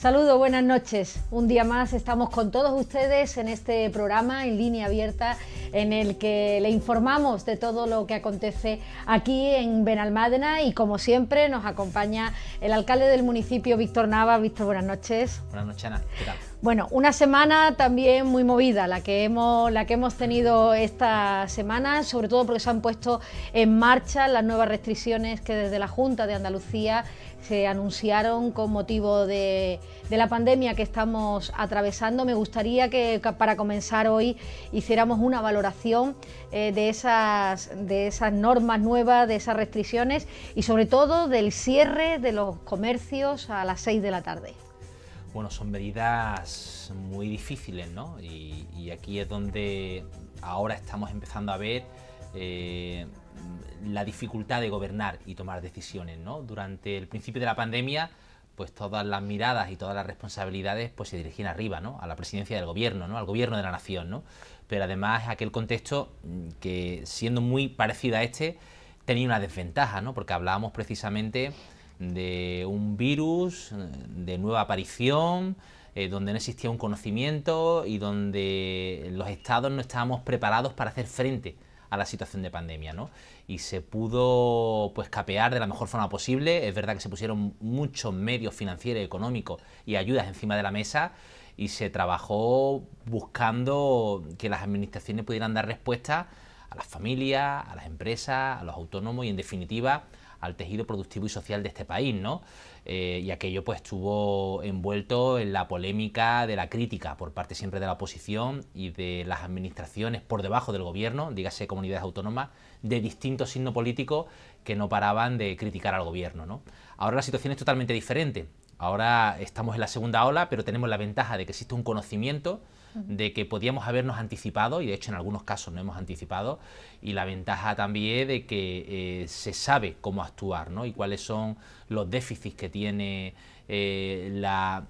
Saludos, buenas noches. Un día más estamos con todos ustedes en este programa en línea abierta en el que le informamos de todo lo que acontece aquí en Benalmádena y como siempre nos acompaña el alcalde del municipio, Víctor Nava. Víctor, buenas noches. Buenas noches, Ana. Bueno, una semana también muy movida, la que, hemos, la que hemos tenido esta semana, sobre todo porque se han puesto en marcha las nuevas restricciones que desde la Junta de Andalucía se anunciaron con motivo de, la pandemia que estamos atravesando. Me gustaría que para comenzar hoy hiciéramos una valoración eh, de, esas, de esas normas nuevas, de esas restricciones y sobre todo del cierre de los comercios a las 6 de la tarde. Bueno, son medidas muy difíciles, ¿no? Y, aquí es donde ahora estamos empezando a ver eh, Mm, la dificultad de gobernar y tomar decisiones. ¿no? Durante el principio de la pandemia, pues todas las miradas y todas las responsabilidades pues se dirigían arriba, ¿no? a la presidencia del gobierno, ¿no? al gobierno de la nación. ¿no? Pero además aquel contexto mm, que siendo muy parecido a este, tenía una desventaja, ¿no? porque hablábamos precisamente de un virus mm, de nueva aparición, eh, donde no existía un conocimiento y donde los estados no estábamos preparados para hacer frente a la situación de pandemia, ¿no? Y se pudo pues capear de la mejor forma posible. Es verdad que se pusieron muchos medios financieros, económicos y ayudas encima de la mesa y se trabajó buscando que las administraciones pudieran dar respuesta a las familias, a las empresas, a los autónomos y en definitiva al tejido productivo y social de este país, ¿no? Eh, y aquello pues estuvo envuelto en la polémica de la crítica por parte siempre de la oposición y de las administraciones por debajo del gobierno, dígase comunidades autónomas, de distintos signos políticos que no paraban de criticar al gobierno, ¿no? Ahora la situación es totalmente diferente. Ahora estamos en la segunda ola, pero tenemos la ventaja de que existe un conocimiento de que podíamos habernos anticipado, y de hecho en algunos casos no hemos anticipado, y la ventaja también de que eh, se sabe cómo actuar ¿no? y cuáles son los déficits que tiene eh, la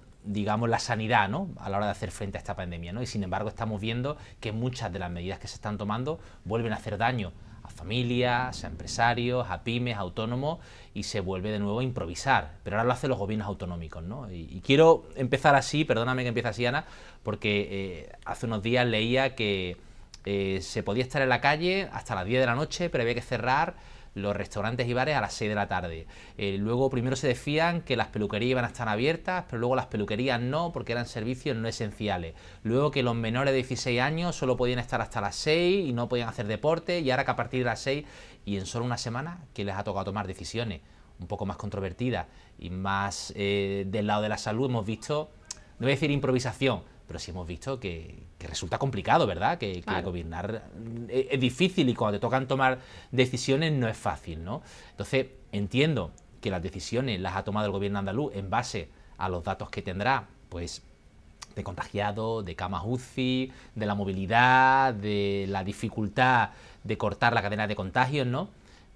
sanidad a la hora de hacer frente a esta pandemia. Y sin embargo estamos viendo que muchas de las medidas que se están tomando vuelven a hacer daño a familias, a empresarios, a pymes, a autónomos y se vuelve de nuevo a improvisar, pero ahora lo hacen los gobiernos autonómicos. ¿no? Y, quiero empezar así, perdóname que empiece así Ana, porque eh, hace unos días leía que eh, se podía estar en la calle hasta las 10 de la noche, pero había que cerrar los restaurantes y bares a las 6 de la tarde. Eh, luego primero se decían que las peluquerías iban a estar abiertas, pero luego las peluquerías no porque eran servicios no esenciales. Luego que los menores de 16 años solo podían estar hasta las 6 y no podían hacer deporte y ahora que a partir de las 6 y en solo una semana que les ha tocado tomar decisiones un poco más controvertidas y más eh, del lado de la salud, hemos visto, no voy a decir improvisación, pero sí hemos visto que, resulta complicado, ¿verdad? Que, gobernar mm, es, difícil y cuando te tocan tomar decisiones no es fácil, ¿no? Entonces, entiendo que las decisiones las ha tomado el gobierno andaluz en base a los datos que tendrá, pues de contagiados, de camas UCI, de la movilidad, de la dificultad de cortar la cadena de contagios, ¿no?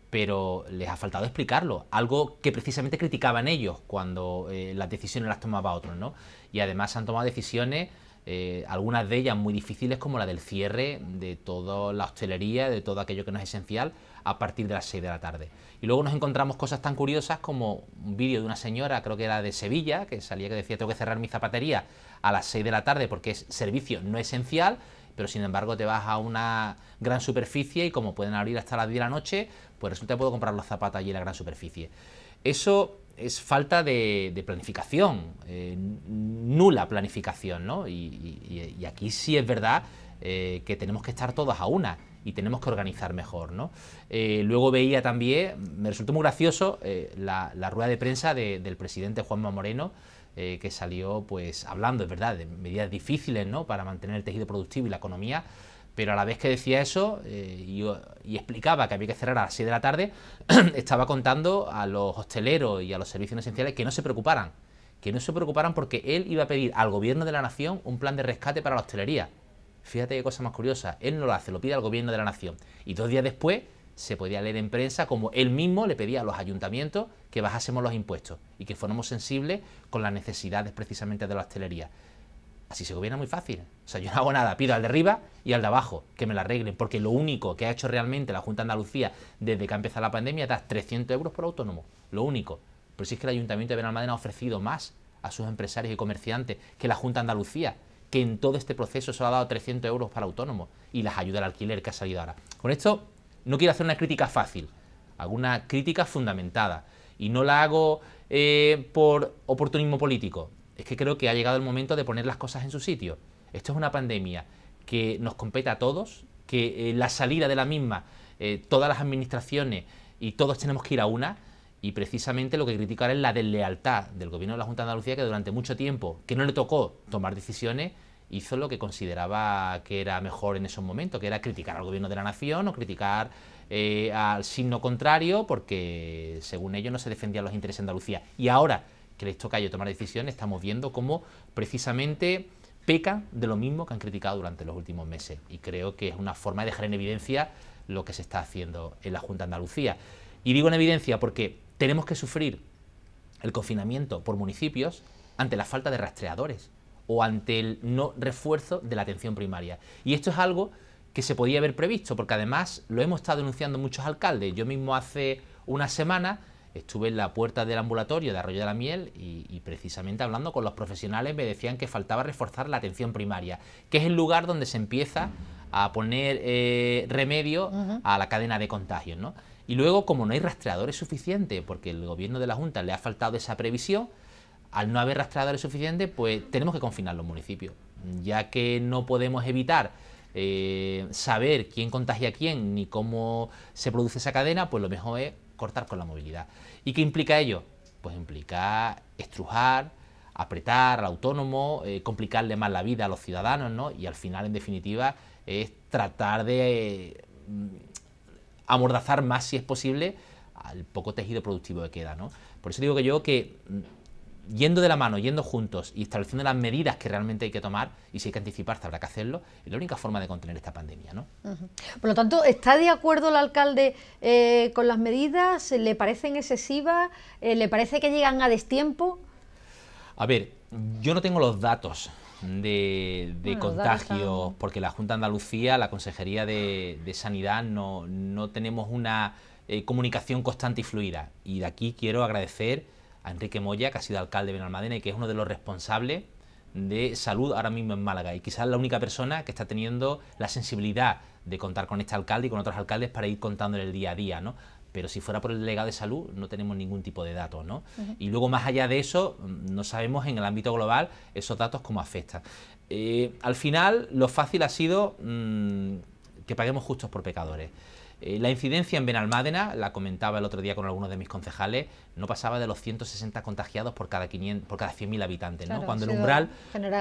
Pero les ha faltado explicarlo, algo que precisamente criticaban ellos cuando eh, las decisiones las tomaba otros, ¿no? Y además han tomado decisiones, eh, algunas de ellas muy difíciles, como la del cierre de toda la hostelería, de todo aquello que no es esencial, a partir de las 6 de la tarde. Y luego nos encontramos cosas tan curiosas como un vídeo de una señora, creo que era de Sevilla, que salía que decía tengo que cerrar mi zapatería a las 6 de la tarde porque es servicio no esencial pero sin embargo te vas a una gran superficie y como pueden abrir hasta las 10 de la noche, pues resulta que puedo comprar los zapatos allí en la gran superficie. Eso es falta de, planificación, eh, nula planificación, ¿no? Y, aquí sí es verdad eh, que tenemos que estar todos a una y tenemos que organizar mejor, ¿no? Eh, luego veía también, me resultó muy gracioso la, rueda de prensa del presidente Juanma Moreno, eh, que salió pues hablando, es verdad, de medidas difíciles ¿no? para mantener el tejido productivo y la economía, pero a la vez que decía eso eh, y, y, explicaba que había que cerrar a las 6 de la tarde, estaba contando a los hosteleros y a los servicios esenciales que no se preocuparan, que no se preocuparan porque él iba a pedir al gobierno de la nación un plan de rescate para la hostelería. Fíjate qué cosa más curiosa, él no lo hace, lo pide al gobierno de la nación. Y dos días después se podía leer en prensa como él mismo le pedía a los ayuntamientos que bajásemos los impuestos y que fuéramos sensibles con las necesidades precisamente de la hostelería. Así se gobierna muy fácil. O sea, yo no hago nada, pido al de arriba y al de abajo que me la arreglen, porque lo único que ha hecho realmente la Junta de Andalucía desde que ha empezado la pandemia es 300 euros por autónomo, lo único. Pero si es que el Ayuntamiento de Benalmádena ha ofrecido más a sus empresarios y comerciantes que la Junta de Andalucía, que en todo este proceso solo ha dado 300 euros para autónomos y las ayudas al alquiler que ha salido ahora. Con esto no quiero hacer una crítica fácil, hago una crítica fundamentada y no la hago eh, por oportunismo político. Es que creo que ha llegado el momento de poner las cosas en su sitio. Esto es una pandemia que nos compete a todos, que eh, la salida de la misma, eh, todas las administraciones y todos tenemos que ir a una, y precisamente lo que criticar es la deslealtad del gobierno de la Junta de Andalucía, que durante mucho tiempo, que no le tocó tomar decisiones, hizo lo que consideraba que era mejor en esos momentos, que era criticar al gobierno de la nación o criticar eh, al signo contrario, porque según ellos no se defendían los intereses de Andalucía. Y ahora que les toca a ellos tomar decisiones, estamos viendo cómo precisamente peca de lo mismo que han criticado durante los últimos meses. Y creo que es una forma de dejar en evidencia lo que se está haciendo en la Junta de Andalucía. Y digo en evidencia porque tenemos que sufrir el confinamiento por municipios ante la falta de rastreadores o ante el no refuerzo de la atención primaria. Y esto es algo que se podía haber previsto, porque además lo hemos estado denunciando muchos alcaldes. Yo mismo hace una semana estuve en la puerta del ambulatorio de Arroyo de la Miel y, precisamente hablando con los profesionales me decían que faltaba reforzar la atención primaria, que es el lugar donde se empieza a poner eh, remedio a la cadena de contagios. Y luego, como no hay rastreadores suficientes, porque el gobierno de la Junta le ha faltado esa previsión, al no haber rastreadores suficientes, pues tenemos que confinar los municipios, ya que no podemos evitar eh, saber quién contagia a quién ni cómo se produce esa cadena, pues lo mejor es cortar con la movilidad. ¿Y qué implica ello? Pues implica estrujar, apretar al autónomo, eh, complicarle más la vida a los ciudadanos, ¿no? Y al final, en definitiva, es tratar de mm, amordazar más, si es posible, al poco tejido productivo que queda, ¿no? Por eso digo que yo que mm, yendo de la mano, yendo juntos y estableciendo las medidas que realmente hay que tomar, y si hay que anticiparse habrá que hacerlo, es la única forma de contener esta pandemia. ¿no? Por lo tanto, ¿está de acuerdo el alcalde eh, con las medidas? ¿Le parecen excesivas? Eh, ¿Le parece que llegan a destiempo? A ver, yo no tengo los datos de, contagios, porque la Junta de Andalucía, la Consejería de, Sanidad, no, tenemos una eh, comunicación constante y fluida. Y de aquí quiero agradecer a Enrique Moya, que ha sido alcalde de Benalmádena y que es uno de los responsables de salud ahora mismo en Málaga y quizás la única persona que está teniendo la sensibilidad de contar con este alcalde y con otros alcaldes para ir contándole el día a día, ¿no? Pero si fuera por el delegado de salud no tenemos ningún tipo de datos, ¿no? Y luego más allá de eso no sabemos en el ámbito global esos datos cómo afectan. Eh, al final lo fácil ha sido mm, que paguemos justos por pecadores. Eh, la incidencia en Benalmádena, la comentaba el otro día con algunos de mis concejales, no pasaba de los 160 contagiados por cada, 500, por cada 100.000 habitantes, ¿no? cuando el umbral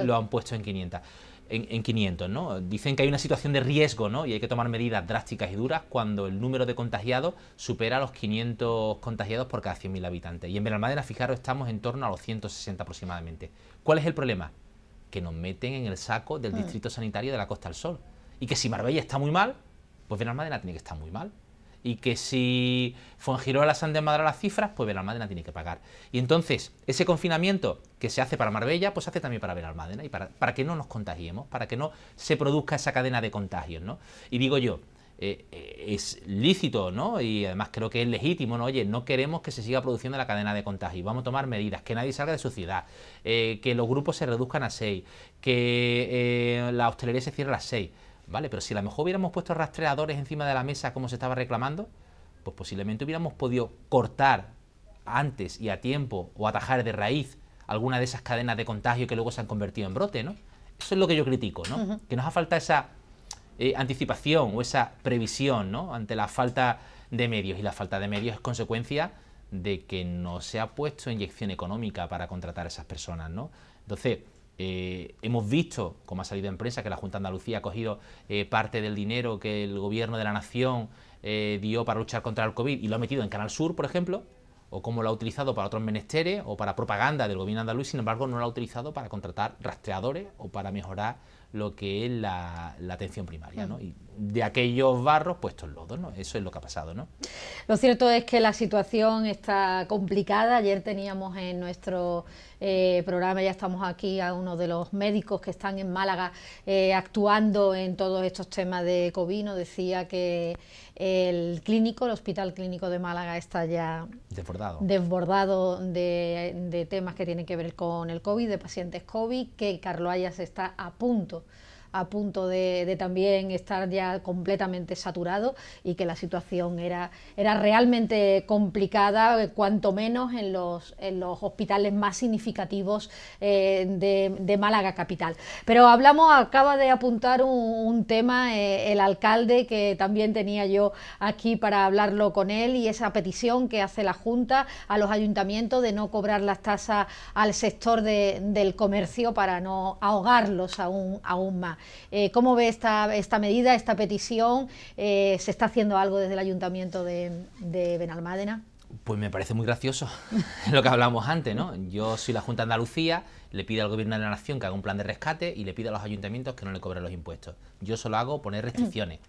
lo han puesto en 500. En, 500, ¿no? Dicen que hay una situación de riesgo, ¿no? Y hay que tomar medidas drásticas y duras cuando el número de contagiados supera los 500 contagiados por cada 100.000 habitantes. Y en Benalmádena, fijaros, estamos en torno a los 160 aproximadamente. ¿Cuál es el problema? Que nos meten en el saco del mm. distrito sanitario de la Costa del Sol. Y que si Marbella está muy mal, pues Benalmádena tiene que estar muy mal. Y que si Fuengirola se han desmadrado las cifras, pues Benalmádena tiene que pagar. Y entonces, ese confinamiento que se hace para Marbella, pues se hace también para Benalmádena y para, que no nos contagiemos, para que no se produzca esa cadena de contagios, ¿no? Y digo yo, eh, eh, es lícito, ¿no? Y además creo que es legítimo, ¿no? Oye, no queremos que se siga produciendo la cadena de contagio. Vamos a tomar medidas, que nadie salga de su ciudad, eh, que los grupos se reduzcan a seis... que la hostelería se cierre a seis. Vale, pero si a lo mejor hubiéramos puesto rastreadores encima de la mesa como se estaba reclamando, pues posiblemente hubiéramos podido cortar antes y a tiempo o atajar de raíz alguna de esas cadenas de contagio que luego se han convertido en brote, ¿no? Eso es lo que yo critico, ¿no? Que nos ha falta esa eh, anticipación o esa previsión, ¿no? Ante la falta de medios. Y la falta de medios es consecuencia de que no se ha puesto inyección económica para contratar a esas personas, ¿no? Entonces, eh, hemos visto, como ha salido en prensa, que la Junta de Andalucía ha cogido eh, parte del dinero que el Gobierno de la Nación eh, dio para luchar contra el COVID y lo ha metido en Canal Sur, por ejemplo, o como lo ha utilizado para otros menesteres o para propaganda del Gobierno andaluz, sin embargo, no lo ha utilizado para contratar rastreadores o para mejorar lo que es la, atención primaria, ¿no? Mm. Y de aquellos barros puestos pues, lodos, ¿no? Eso es lo que ha pasado, ¿no? Lo cierto es que la situación está complicada. Ayer teníamos en nuestro eh, programa, ya estamos aquí, a uno de los médicos que están en Málaga eh, actuando en todos estos temas de COVID. Nos decía que el clínico, el Hospital Clínico de Málaga está ya desbordado, de, de temas que tienen que ver con el COVID, de pacientes COVID, que Carlo Ayas está a punto a punto de, también estar ya completamente saturado y que la situación era, era realmente complicada, eh, cuanto menos en los, hospitales más significativos eh, de, Málaga capital. Pero hablamos, acaba de apuntar un, tema eh, el alcalde que también tenía yo aquí para hablarlo con él y esa petición que hace la Junta a los ayuntamientos de no cobrar las tasas al sector del comercio para no ahogarlos aún, aún más. Eh, ¿Cómo ve esta, medida, esta petición? Eh, ¿Se está haciendo algo desde el Ayuntamiento de, Benalmádena? Pues me parece muy gracioso lo que hablamos antes, ¿no? Yo soy la Junta de Andalucía, le pido al Gobierno de la Nación que haga un plan de rescate y le pido a los ayuntamientos que no le cobren los impuestos. Yo solo hago poner mm. restricciones,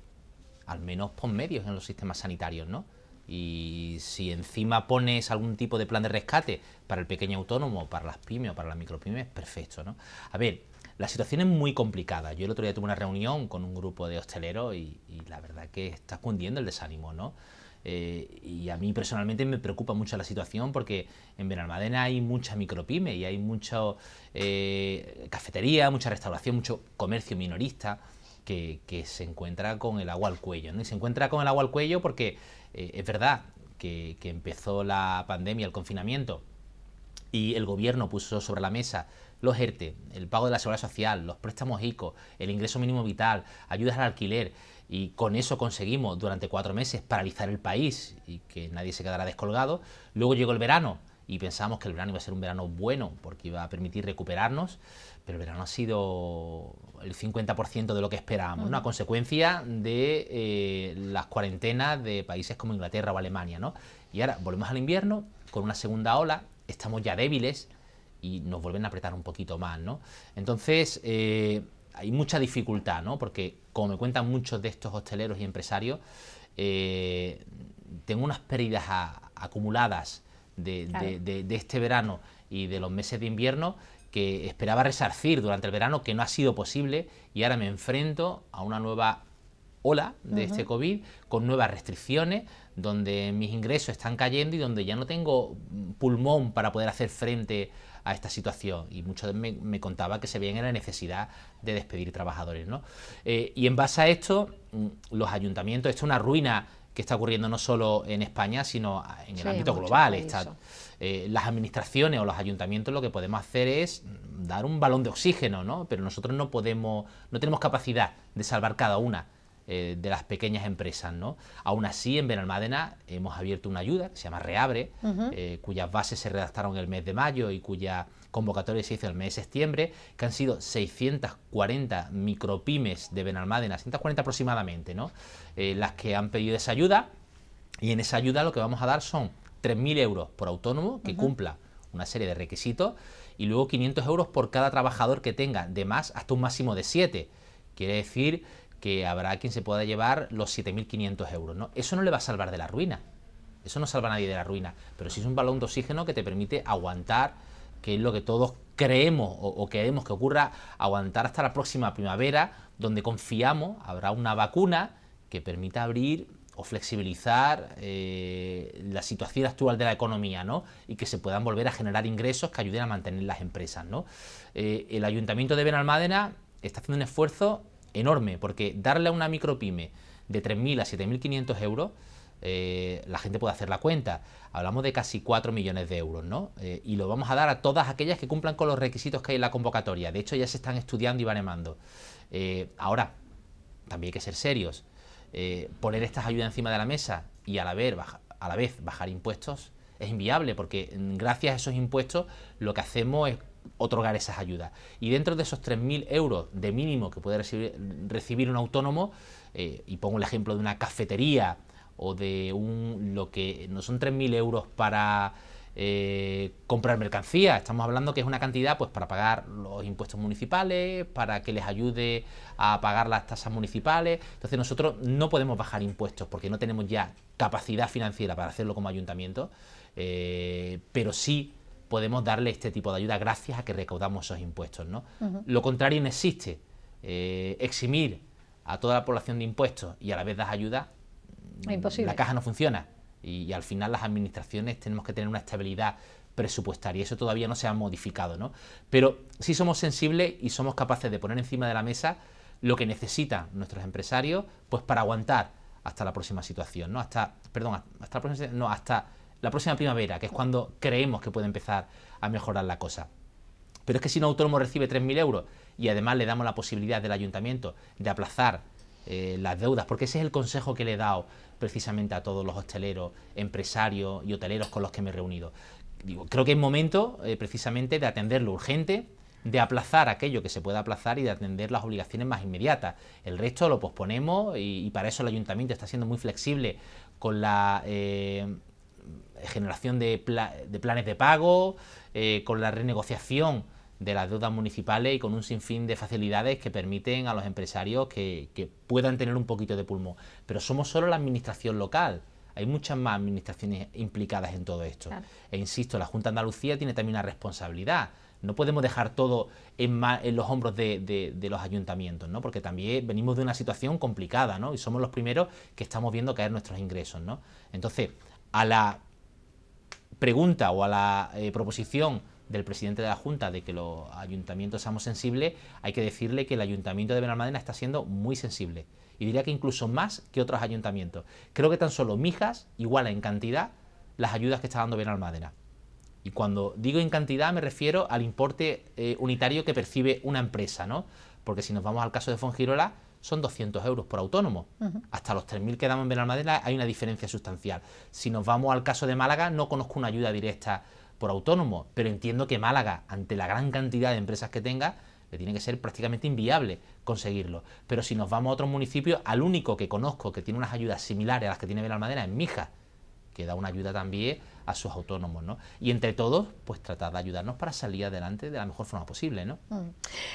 al menos por medios en los sistemas sanitarios, ¿no? Y si encima pones algún tipo de plan de rescate para el pequeño autónomo, para las pymes o para las micropymes, perfecto, ¿no? A ver, la situación es muy complicada. Yo el otro día tuve una reunión con un grupo de hosteleros y, la verdad que está cundiendo el desánimo, ¿no? Eh, y a mí personalmente me preocupa mucho la situación porque en Benalmadena hay mucha micropyme y hay mucha eh, cafetería, mucha restauración, mucho comercio minorista que, se encuentra con el agua al cuello. ¿no? Y se encuentra con el agua al cuello porque eh, es verdad que empezó la pandemia, el confinamiento, y el gobierno puso sobre la mesa los ERTE, el pago de la seguridad social, los préstamos ICO, el ingreso mínimo vital, ayudas al alquiler, y con eso conseguimos durante cuatro meses paralizar el país y que nadie se quedara descolgado. Luego llegó el verano y pensamos que el verano iba a ser un verano bueno porque iba a permitir recuperarnos, pero el verano ha sido el 50% de lo que esperábamos, una consecuencia de eh, las cuarentenas de países como Inglaterra o Alemania. Y ahora volvemos al invierno con una segunda ola, estamos ya débiles, y nos vuelven a apretar un poquito más, ¿no? Entonces, eh, hay mucha dificultad, ¿no? Porque, como me cuentan muchos de estos hosteleros y empresarios, eh, tengo unas pérdidas acumuladas de, este verano y de los meses de invierno que esperaba resarcir durante el verano, que no ha sido posible, y ahora me enfrento a una nueva ola de este COVID, con nuevas restricciones, donde mis ingresos están cayendo y donde ya no tengo pulmón para poder hacer frente a esta situación y muchos me, me contaba que se veía en la necesidad de despedir trabajadores. ¿no? Eh, y en base a esto, mm, los ayuntamientos, esto es una ruina que está ocurriendo no solo en España, sino en el ámbito global. Eh, las administraciones o los ayuntamientos lo que podemos hacer es dar un balón de oxígeno, ¿no? Pero nosotros no podemos, no tenemos capacidad de salvar cada una eh, de las pequeñas empresas. ¿no? Aún así, en Benalmádena hemos abierto una ayuda que se llama Reabre, eh, cuyas bases se redactaron el mes de mayo y cuya convocatoria se hizo el mes de septiembre, que han sido 640 micropymes de Benalmádena, 140 aproximadamente, ¿no? Eh, las que han pedido esa ayuda. Y en esa ayuda lo que vamos a dar son 3.000 euros por autónomo que cumpla una serie de requisitos y luego 500 euros por cada trabajador que tenga, de más hasta un máximo de 7. Quiere decir que habrá quien se pueda llevar los 7.500 euros. ¿no? Eso no le va a salvar de la ruina, eso no salva a nadie de la ruina, pero si es un balón de oxígeno que te permite aguantar, que es lo que todos creemos o, queremos que ocurra, aguantar hasta la próxima primavera, donde confiamos habrá una vacuna que permita abrir o flexibilizar eh, la situación actual de la economía, ¿no? Y que se puedan volver a generar ingresos que ayuden a mantener las empresas, ¿no? Eh, el Ayuntamiento de Benalmádena está haciendo un esfuerzo enorme, porque darle a una micropyme de 3.000 a 7.500 euros, eh, la gente puede hacer la cuenta. Hablamos de casi 4 millones de euros, ¿no? Eh, y lo vamos a dar a todas aquellas que cumplan con los requisitos que hay en la convocatoria. De hecho, ya se están estudiando y van emando. Eh, ahora, también hay que ser serios. poner estas ayudas encima de la mesa y a la, vez, a la vez bajar impuestos es inviable, porque mm, gracias a esos impuestos lo que hacemos es otorgar esas ayudas. Y dentro de esos 3.000 euros de mínimo que puede recibir, un autónomo, eh, y pongo el ejemplo de una cafetería o de un lo que no son 3.000 euros para eh, comprar mercancía, estamos hablando que es una cantidad pues para pagar los impuestos municipales, para que les ayude a pagar las tasas municipales, entonces nosotros no podemos bajar impuestos porque no tenemos ya capacidad financiera para hacerlo como ayuntamiento, eh, pero sí podemos darle este tipo de ayuda gracias a que recaudamos esos impuestos. ¿no? Lo contrario no existe. Eh, eximir a toda la población de impuestos y a la vez dar ayuda, mm, la caja no funciona. Y, al final las administraciones tenemos que tener una estabilidad presupuestaria. ...y Eso todavía no se ha modificado. ¿no? Pero sí somos sensibles y somos capaces de poner encima de la mesa lo que necesitan nuestros empresarios pues para aguantar hasta la próxima situación, ¿no? Hasta, perdón, hasta la próxima, no, hasta la próxima primavera, que es cuando creemos que puede empezar a mejorar la cosa. Pero es que si un autónomo recibe 3.000 euros y además le damos la posibilidad del ayuntamiento de aplazar eh, las deudas, porque ese es el consejo que le he dado precisamente a todos los hosteleros, empresarios y hoteleros con los que me he reunido. Digo, creo que es momento eh, precisamente de atender lo urgente, de aplazar aquello que se pueda aplazar y de atender las obligaciones más inmediatas. El resto lo posponemos y, para eso el ayuntamiento está siendo muy flexible con la... Eh, generación de, planes de pago, eh, con la renegociación de las deudas municipales y con un sinfín de facilidades que permiten a los empresarios que, puedan tener un poquito de pulmón. Pero somos solo la administración local. Hay muchas más administraciones implicadas en todo esto. E insisto, la Junta de Andalucía tiene también una responsabilidad. No podemos dejar todo en, los hombros de, los ayuntamientos, ¿no? Porque también venimos de una situación complicada, ¿no? Y somos los primeros que estamos viendo caer nuestros ingresos, ¿no? Entonces, a la pregunta o a la eh, proposición del presidente de la Junta de que los ayuntamientos seamos sensibles, hay que decirle que el ayuntamiento de Benalmádena está siendo muy sensible. Y diría que incluso más que otros ayuntamientos. Creo que tan solo Mijas iguala en cantidad las ayudas que está dando Benalmádena. Y cuando digo en cantidad me refiero al importe eh, unitario que percibe una empresa, ¿no? Porque si nos vamos al caso de Fongirola, son 200 euros por autónomo. Hasta los 3.000 que damos en Benalmádena hay una diferencia sustancial. Si nos vamos al caso de Málaga, no conozco una ayuda directa por autónomo, pero entiendo que Málaga, ante la gran cantidad de empresas que tenga, le tiene que ser prácticamente inviable conseguirlo. Pero si nos vamos a otros municipios, al único que conozco que tiene unas ayudas similares a las que tiene Belalmadena es Mija, que da una ayuda también a sus autónomos, ¿no? Y entre todos, pues tratar de ayudarnos para salir adelante de la mejor forma posible, ¿no? Mm.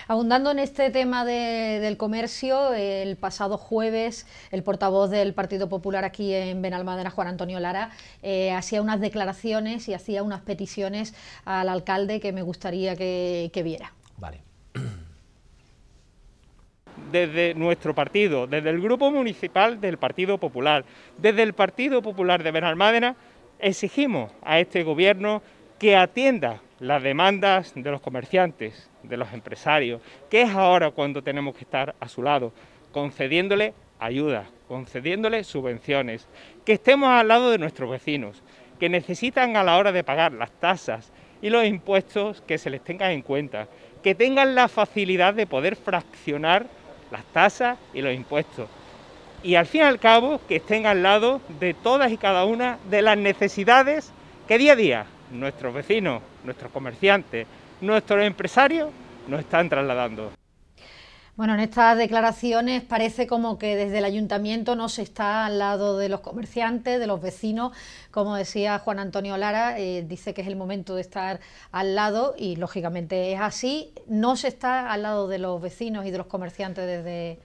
Abundando en este tema del comercio, el pasado jueves el portavoz del Partido Popular aquí en Benalmádena, Juan Antonio Lara, eh, hacía unas declaraciones y hacía unas peticiones al alcalde que me gustaría que, que viera. Vale. desde nuestro partido, desde el Grupo Municipal del Partido Popular, desde el Partido Popular de Benalmádena, exigimos a este gobierno que atienda las demandas de los comerciantes, de los empresarios, que es ahora cuando tenemos que estar a su lado, concediéndole ayudas, concediéndole subvenciones, que estemos al lado de nuestros vecinos, que necesitan a la hora de pagar las tasas y los impuestos que se les tengan en cuenta, que tengan la facilidad de poder fraccionar las tasas y los impuestos, y al fin y al cabo que estén al lado de todas y cada una de las necesidades que día a día nuestros vecinos, nuestros comerciantes, nuestros empresarios nos están trasladando. Bueno, en estas declaraciones parece como que desde el ayuntamiento no se está al lado de los comerciantes, de los vecinos. Como decía Juan Antonio Lara, eh, dice que es el momento de estar al lado y lógicamente es así. No se está al lado de los vecinos y de los comerciantes desde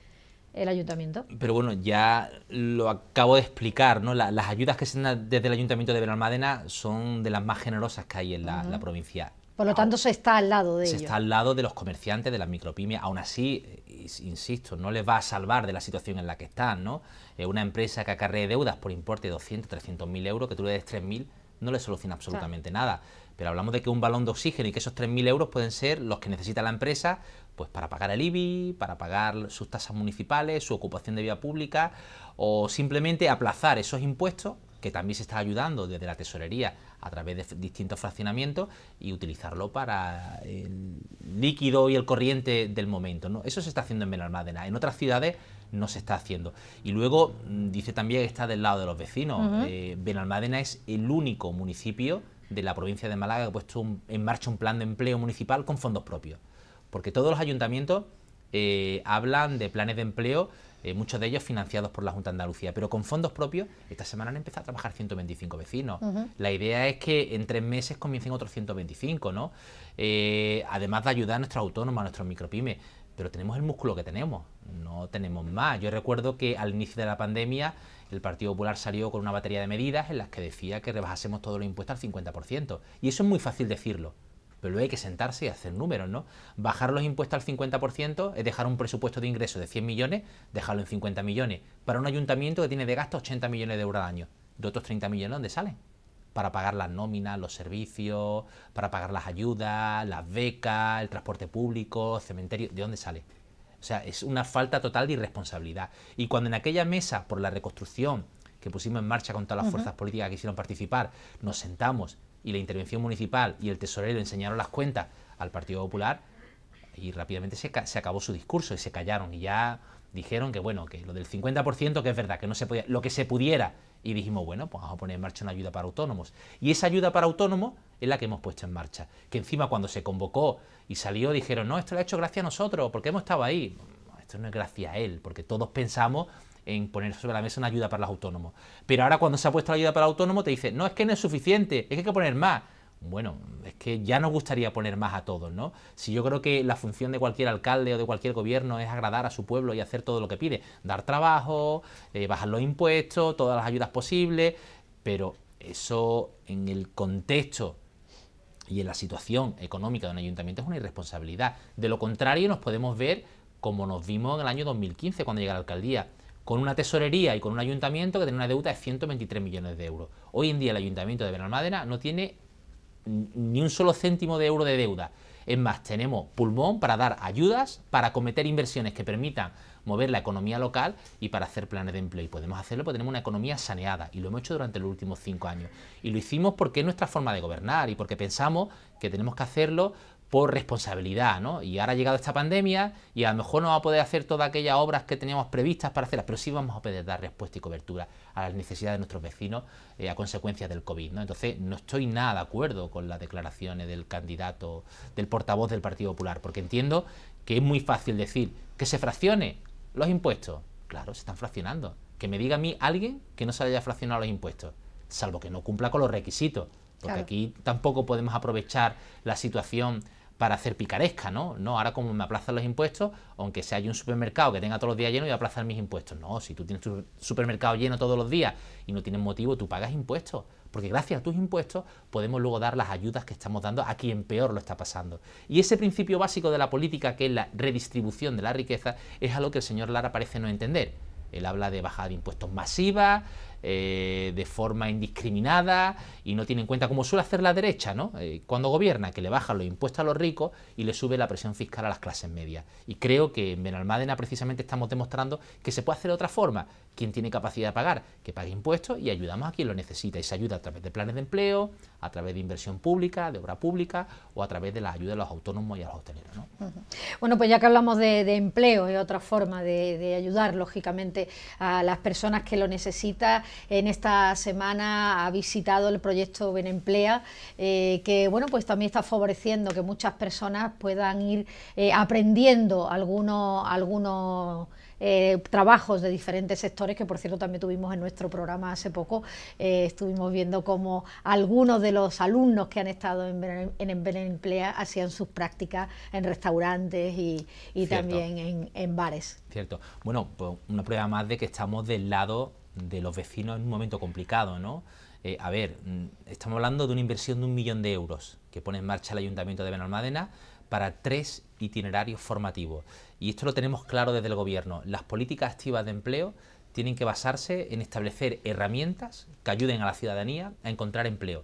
el ayuntamiento. Pero bueno, ya lo acabo de explicar, ¿no? las ayudas que se dan desde el ayuntamiento de Benalmádena son de las más generosas que hay en la, provincia. Por lo ah, tanto, se está al lado de ellos. Se está al lado de los comerciantes, de las micropymes. Aún así, eh, insisto, no les va a salvar de la situación en la que están, ¿no? Eh, una empresa que acarree deudas por importe de 200, 300 mil euros, que tú le des 3 mil, no le soluciona absolutamente nada. Pero hablamos de que un balón de oxígeno y que esos 3.000 euros pueden ser los que necesita la empresa pues para pagar el IBI, para pagar sus tasas municipales, su ocupación de vía pública o simplemente aplazar esos impuestos que también se está ayudando desde la tesorería a través de distintos fraccionamientos y utilizarlo para el líquido y el corriente del momento. ¿no? Eso se está haciendo en Benalmádena, en otras ciudades no se está haciendo. Y luego mm, dice también que está del lado de los vecinos. Eh, Benalmádena es el único municipio de la provincia de Málaga que ha puesto en marcha un plan de empleo municipal con fondos propios. Porque todos los ayuntamientos eh, hablan de planes de empleo, eh, muchos de ellos financiados por la Junta de Andalucía, pero con fondos propios, esta semana han empezado a trabajar 125 vecinos. La idea es que en tres meses comiencen otros 125, ¿no? Eh, además de ayudar a nuestros autónomos, a nuestros micropymes, pero tenemos el músculo que tenemos, no tenemos más. Yo recuerdo que al inicio de la pandemia el Partido Popular salió con una batería de medidas en las que decía que rebajásemos todos los impuestos al 50%, y eso es muy fácil decirlo pero luego hay que sentarse y hacer números, ¿no? Bajar los impuestos al 50% es dejar un presupuesto de ingreso de 100 millones, dejarlo en 50 millones, para un ayuntamiento que tiene de gasto 80 millones de euros al año. ¿De otros 30 millones dónde salen? Para pagar las nóminas, los servicios, para pagar las ayudas, las becas, el transporte público, cementerio, ¿de dónde sale? O sea, es una falta total de irresponsabilidad. Y cuando en aquella mesa por la reconstrucción que pusimos en marcha con todas las fuerzas políticas que quisieron participar, nos sentamos y la intervención municipal y el tesorero enseñaron las cuentas al Partido Popular y rápidamente se, acabó su discurso y se callaron y ya dijeron que bueno, que lo del 50% que es verdad, que no se podía, lo que se pudiera y dijimos, bueno, pues vamos a poner en marcha una ayuda para autónomos. Y esa ayuda para autónomos es la que hemos puesto en marcha. Que encima cuando se convocó y salió dijeron, no, esto lo ha hecho gracias a nosotros, porque hemos estado ahí. esto no es gracias a él, porque todos pensamos en poner sobre la mesa una ayuda para los autónomos. Pero ahora cuando se ha puesto la ayuda para los autónomos... te dice, no, es que no es suficiente, es que hay que poner más. Bueno, es que ya nos gustaría poner más a todos, ¿no? Si yo creo que la función de cualquier alcalde o de cualquier gobierno es agradar a su pueblo y hacer todo lo que pide, dar trabajo, eh, bajar los impuestos, todas las ayudas posibles, pero eso en el contexto y en la situación económica de un ayuntamiento es una irresponsabilidad. De lo contrario, nos podemos ver como nos vimos en el año 2015 cuando llega la alcaldía con una tesorería y con un ayuntamiento que tiene una deuda de 123 millones de euros. Hoy en día el ayuntamiento de Benalmádena no tiene ni un solo céntimo de euro de deuda. Es más, tenemos pulmón para dar ayudas, para cometer inversiones que permitan mover la economía local y para hacer planes de empleo. Y podemos hacerlo porque tenemos una economía saneada y lo hemos hecho durante los últimos cinco años. Y lo hicimos porque es nuestra forma de gobernar y porque pensamos que tenemos que hacerlo por responsabilidad, ¿no? Y ahora ha llegado esta pandemia y a lo mejor no va a poder hacer todas aquellas obras que teníamos previstas para hacerlas, pero sí vamos a poder dar respuesta y cobertura a las necesidades de nuestros vecinos eh, a consecuencia del COVID, ¿no? Entonces, no estoy nada de acuerdo con las declaraciones del candidato, del portavoz del Partido Popular, porque entiendo que es muy fácil decir que se fraccione los impuestos. Claro, se están fraccionando. Que me diga a mí alguien que no se haya fraccionado los impuestos, salvo que no cumpla con los requisitos. Porque aquí tampoco podemos aprovechar la situación para hacer picaresca, ¿no? No, ahora como me aplazan los impuestos, aunque sea un supermercado que tenga todos los días lleno, voy a aplazar mis impuestos. No, si tú tienes tu supermercado lleno todos los días y no tienes motivo, tú pagas impuestos. Porque gracias a tus impuestos podemos luego dar las ayudas que estamos dando a quien peor lo está pasando. Y ese principio básico de la política, que es la redistribución de la riqueza, es algo que el señor Lara parece no entender. Él habla de bajada de impuestos masiva, eh, de forma indiscriminada y no tiene en cuenta, como suele hacer la derecha, ¿no? Eh, cuando gobierna, que le baja los impuestos a los ricos y le sube la presión fiscal a las clases medias. Y creo que en Benalmádena precisamente estamos demostrando que se puede hacer de otra forma, quien tiene capacidad de pagar, que pague impuestos y ayudamos a quien lo necesita. Y se ayuda a través de planes de empleo, a través de inversión pública, de obra pública o a través de la ayuda de los autónomos y a los hosteleros. Bueno, pues ya que hablamos de, empleo y otra forma de, ayudar, lógicamente, a las personas que lo necesitan, en esta semana ha visitado el proyecto Benemplea, eh, que bueno, pues también está favoreciendo que muchas personas puedan ir eh, aprendiendo algunos, algunos eh, trabajos de diferentes sectores, que por cierto también tuvimos en nuestro programa hace poco, eh, estuvimos viendo cómo algunos de los alumnos que han estado en Benemplea... hacían sus prácticas en restaurantes y, también en, en bares. Cierto. Bueno, pues una prueba más de que estamos del lado de los vecinos en un momento complicado, ¿no? Eh, a ver, mm, estamos hablando de una inversión de un millón de euros que pone en marcha el Ayuntamiento de Benalmádena para tres itinerarios formativos. Y esto lo tenemos claro desde el gobierno. Las políticas activas de empleo tienen que basarse en establecer herramientas que ayuden a la ciudadanía a encontrar empleo.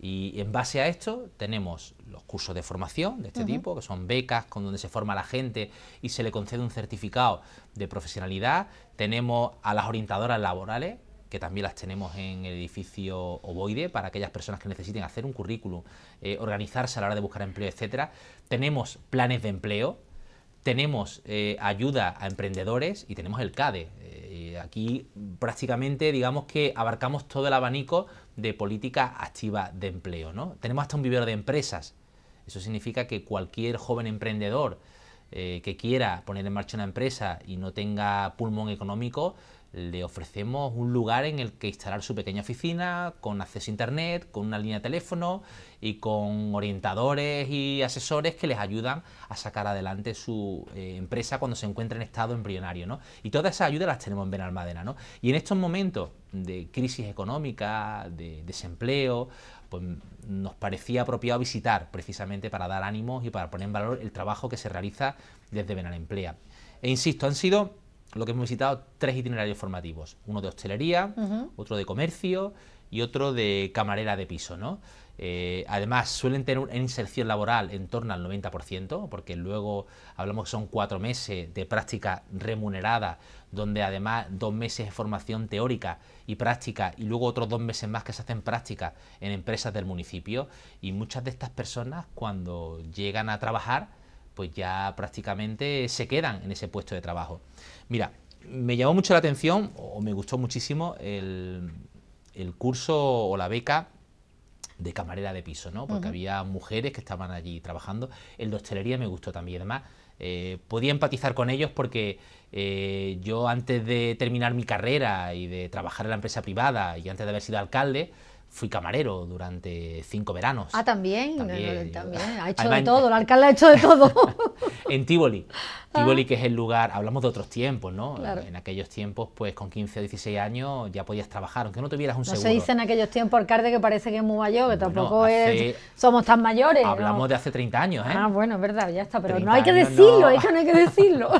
Y en base a esto tenemos los cursos de formación de este tipo, que son becas con donde se forma la gente y se le concede un certificado de profesionalidad. Tenemos a las orientadoras laborales, que también las tenemos en el edificio Ovoide, para aquellas personas que necesiten hacer un currículum, eh, organizarse a la hora de buscar empleo, etcétera. Tenemos planes de empleo, tenemos eh, ayuda a emprendedores y tenemos el CADE. Eh, aquí prácticamente digamos que abarcamos todo el abanico de política activa de empleo. ¿no? Tenemos hasta un vivero de empresas. Eso significa que cualquier joven emprendedor eh, que quiera poner en marcha una empresa y no tenga pulmón económico, le ofrecemos un lugar en el que instalar su pequeña oficina, con acceso a internet, con una línea de teléfono y con orientadores y asesores que les ayudan a sacar adelante su eh, empresa cuando se encuentra en estado embrionario. ¿no? Y todas esas ayudas las tenemos en Benalmádena. ¿no? Y en estos momentos de crisis económica, de desempleo, pues nos parecía apropiado visitar precisamente para dar ánimos y para poner en valor el trabajo que se realiza desde Benal Emplea. E insisto, han sido lo que hemos visitado tres itinerarios formativos, uno de hostelería, otro de comercio y otro de camarera de piso, eh, además, suelen tener una inserción laboral en torno al 90%, porque luego hablamos que son cuatro meses de práctica remunerada, donde además dos meses de formación teórica y práctica, y luego otros dos meses más que se hacen práctica en empresas del municipio. Y muchas de estas personas, cuando llegan a trabajar, pues ya prácticamente se quedan en ese puesto de trabajo. Mira, me llamó mucho la atención, o me gustó muchísimo, el, curso o la beca de camarera de piso, Porque había mujeres que estaban allí trabajando. El de hostelería me gustó también. Además, eh, podía empatizar con ellos porque eh, yo antes de terminar mi carrera y de trabajar en la empresa privada y antes de haber sido alcalde, fui camarero durante cinco veranos. Ah, también, también, ha hecho de todo, el alcalde ha hecho de todo. en Tivoli, ah. Tivoli que es el lugar, hablamos de otros tiempos, ¿no? En aquellos tiempos, pues con 15 o 16 años ya podías trabajar, aunque no tuvieras un seguro. se dice en aquellos tiempos, alcalde, que parece que es muy mayor, que tampoco somos tan mayores. Hablamos de hace 30 años, ¿eh? Ah, bueno, es verdad, ya está, pero no hay que decirlo, no. no hay que decirlo.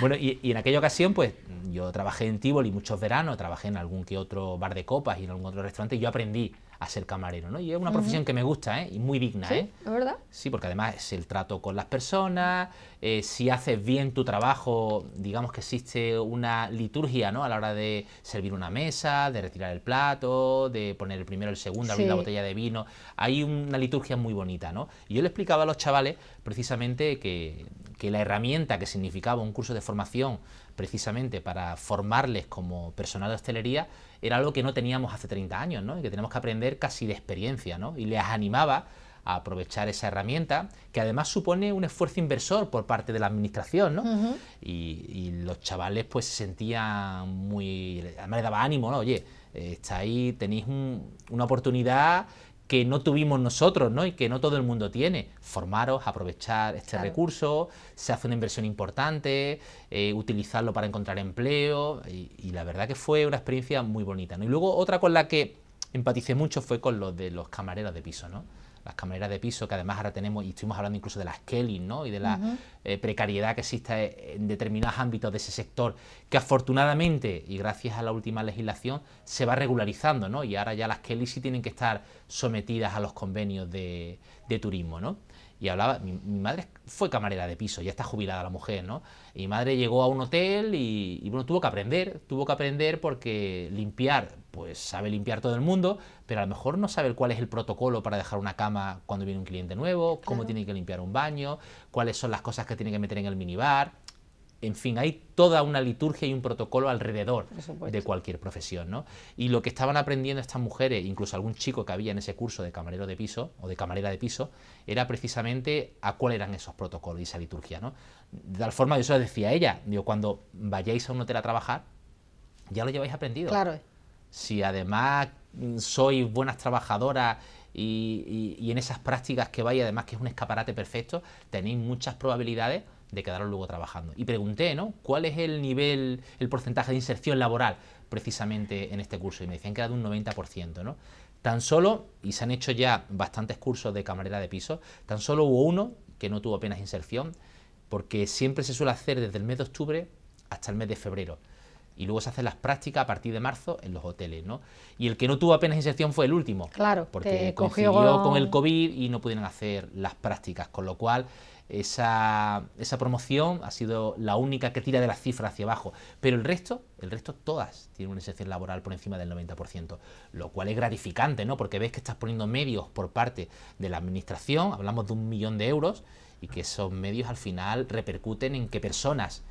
bueno, y, y en aquella ocasión, pues yo trabajé en Tivoli muchos veranos, trabajé en algún que otro bar de copas y en algún otro restaurante, y yo aprendí a ser camarero, ¿no? Y es una profesión que me gusta, ¿eh? Y muy digna, ¿Sí? ¿eh? ¿Verdad? Sí, porque además es el trato con las personas, eh, si haces bien tu trabajo, digamos que existe una liturgia, ¿no? A la hora de servir una mesa, de retirar el plato, de poner el primero, el segundo, abrir la botella de vino. Hay una liturgia muy bonita, ¿no? Y yo le explicaba a los chavales precisamente que, que la herramienta que significaba un curso de formación precisamente para formarles como personal de hostelería, era algo que no teníamos hace 30 años, ¿no? y que tenemos que aprender casi de experiencia, ¿no? y les animaba a aprovechar esa herramienta, que además supone un esfuerzo inversor por parte de la administración, y, los chavales pues se sentían muy... además les daba ánimo, Oye, eh, está ahí, tenéis una oportunidad que no tuvimos nosotros ¿no? y que no todo el mundo tiene. Formaros, aprovechar este recurso, se hace una inversión importante, eh, utilizarlo para encontrar empleo y, la verdad que fue una experiencia muy bonita. Y luego otra con la que empaticé mucho fue con los de los camareros de piso. ¿no? las camareras de piso, que además ahora tenemos, y estuvimos hablando incluso de las Kelly, ¿no? Y de la eh, precariedad que existe en determinados ámbitos de ese sector, que afortunadamente, y gracias a la última legislación, se va regularizando, ¿no? Y ahora ya las Kelly sí tienen que estar sometidas a los convenios de, de turismo, ¿no? y hablaba, mi, madre fue camarera de piso, ya está jubilada la mujer, ¿no? Y mi madre llegó a un hotel y, tuvo que aprender, tuvo que aprender porque limpiar, pues sabe limpiar todo el mundo, pero a lo mejor no sabe cuál es el protocolo para dejar una cama cuando viene un cliente nuevo, cómo tiene que limpiar un baño, cuáles son las cosas que tiene que meter en el minibar en fin, hay toda una liturgia y un protocolo alrededor de cualquier profesión, Y lo que estaban aprendiendo estas mujeres, incluso algún chico que había en ese curso de camarero de piso o de camarera de piso, era precisamente a cuál eran esos protocolos y esa liturgia, ¿no? De tal forma, yo eso decía ella, digo, cuando vayáis a un hotel a trabajar, ya lo lleváis aprendido. Claro. Si además sois buenas trabajadoras y, y en esas prácticas que vais, además que es un escaparate perfecto, tenéis muchas probabilidades de quedaros luego trabajando. Y pregunté, ¿no? ¿Cuál es el nivel, el porcentaje de inserción laboral precisamente en este curso? Y me decían que era de un 90%, ¿no? Tan solo, y se han hecho ya bastantes cursos de camarera de piso, tan solo hubo uno que no tuvo apenas inserción, porque siempre se suele hacer desde el mes de octubre hasta el mes de febrero. Y luego se hacen las prácticas a partir de marzo en los hoteles, ¿no? Y el que no tuvo apenas inserción fue el último. Claro, porque coincidió con el COVID y no pudieron hacer las prácticas, con lo cual esa, esa promoción ha sido la única que tira de la cifra hacia abajo, pero el resto, el resto todas tienen un inserción laboral por encima del 90%, lo cual es gratificante, ¿no? Porque ves que estás poniendo medios por parte de la administración, hablamos de un millón de euros, y que esos medios al final repercuten en qué personas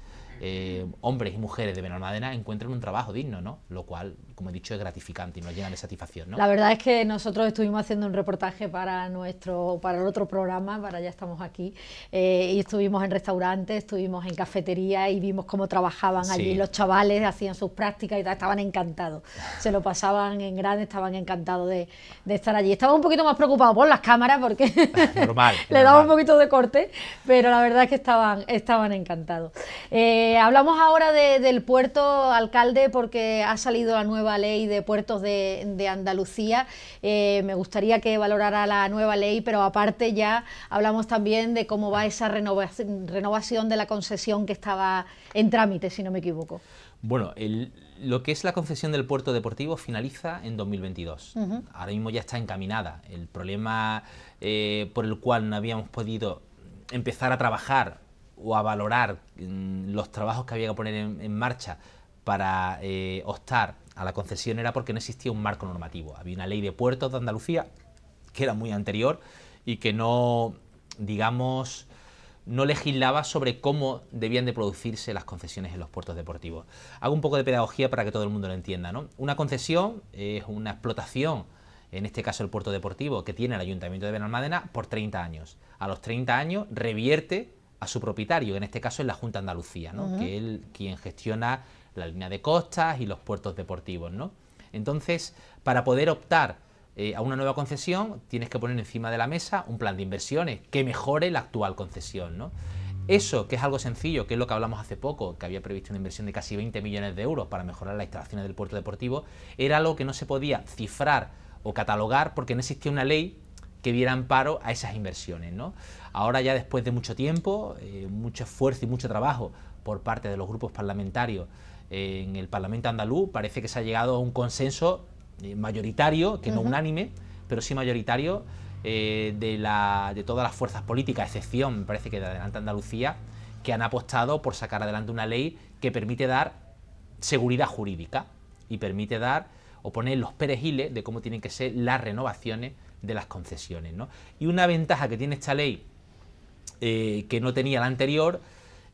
eh, hombres y mujeres de Benalmádena encuentran un trabajo digno, ¿no? Lo cual, como he dicho, es gratificante y nos llena de satisfacción, ¿no? La verdad es que nosotros estuvimos haciendo un reportaje para nuestro, para el otro programa, para ya estamos aquí, eh, y estuvimos en restaurantes, estuvimos en cafeterías y vimos cómo trabajaban allí los chavales, hacían sus prácticas y estaban encantados, se lo pasaban en grande, estaban encantados de, estar allí. Estaba un poquito más preocupados por las cámaras porque normal, le daba un poquito de corte, pero la verdad es que estaban, estaban encantados. Eh, hablamos ahora del puerto, alcalde, porque ha salido la nueva ley de puertos de, Andalucía. Eh, me gustaría que valorara la nueva ley, pero aparte ya hablamos también de cómo va esa renovación, de la concesión que estaba en trámite, si no me equivoco. Bueno, lo que es la concesión del puerto deportivo finaliza en 2022. Ahora mismo ya está encaminada. El problema eh, por el cual no habíamos podido empezar a trabajar o a valorar mm, los trabajos que había que poner en, marcha para eh, optar a la concesión era porque no existía un marco normativo. Había una ley de puertos de Andalucía que era muy anterior y que no, digamos, no legislaba sobre cómo debían de producirse las concesiones en los puertos deportivos. Hago un poco de pedagogía para que todo el mundo lo entienda. ¿no? Una concesión es una explotación, en este caso el puerto deportivo, que tiene el Ayuntamiento de Benalmádena por 30 años. A los 30 años revierte a su propietario, en este caso es la Junta Andalucía, que es quien gestiona la línea de costas y los puertos deportivos. ¿no? Entonces, para poder optar eh, a una nueva concesión, tienes que poner encima de la mesa un plan de inversiones que mejore la actual concesión. ¿no? Eso, que es algo sencillo, que es lo que hablamos hace poco, que había previsto una inversión de casi 20 millones de euros para mejorar las instalaciones del puerto deportivo, era algo que no se podía cifrar o catalogar porque no existía una ley que diera amparo a esas inversiones. ¿no? Ahora ya después de mucho tiempo, eh, mucho esfuerzo y mucho trabajo por parte de los grupos parlamentarios en el Parlamento andaluz, parece que se ha llegado a un consenso eh, mayoritario, que no unánime, pero sí mayoritario, eh, de, la, de todas las fuerzas políticas, excepción, me parece que de Adelante Andalucía, que han apostado por sacar adelante una ley que permite dar seguridad jurídica y permite dar o poner los perejiles de cómo tienen que ser las renovaciones de las concesiones. Y una ventaja que tiene esta ley eh, que no tenía la anterior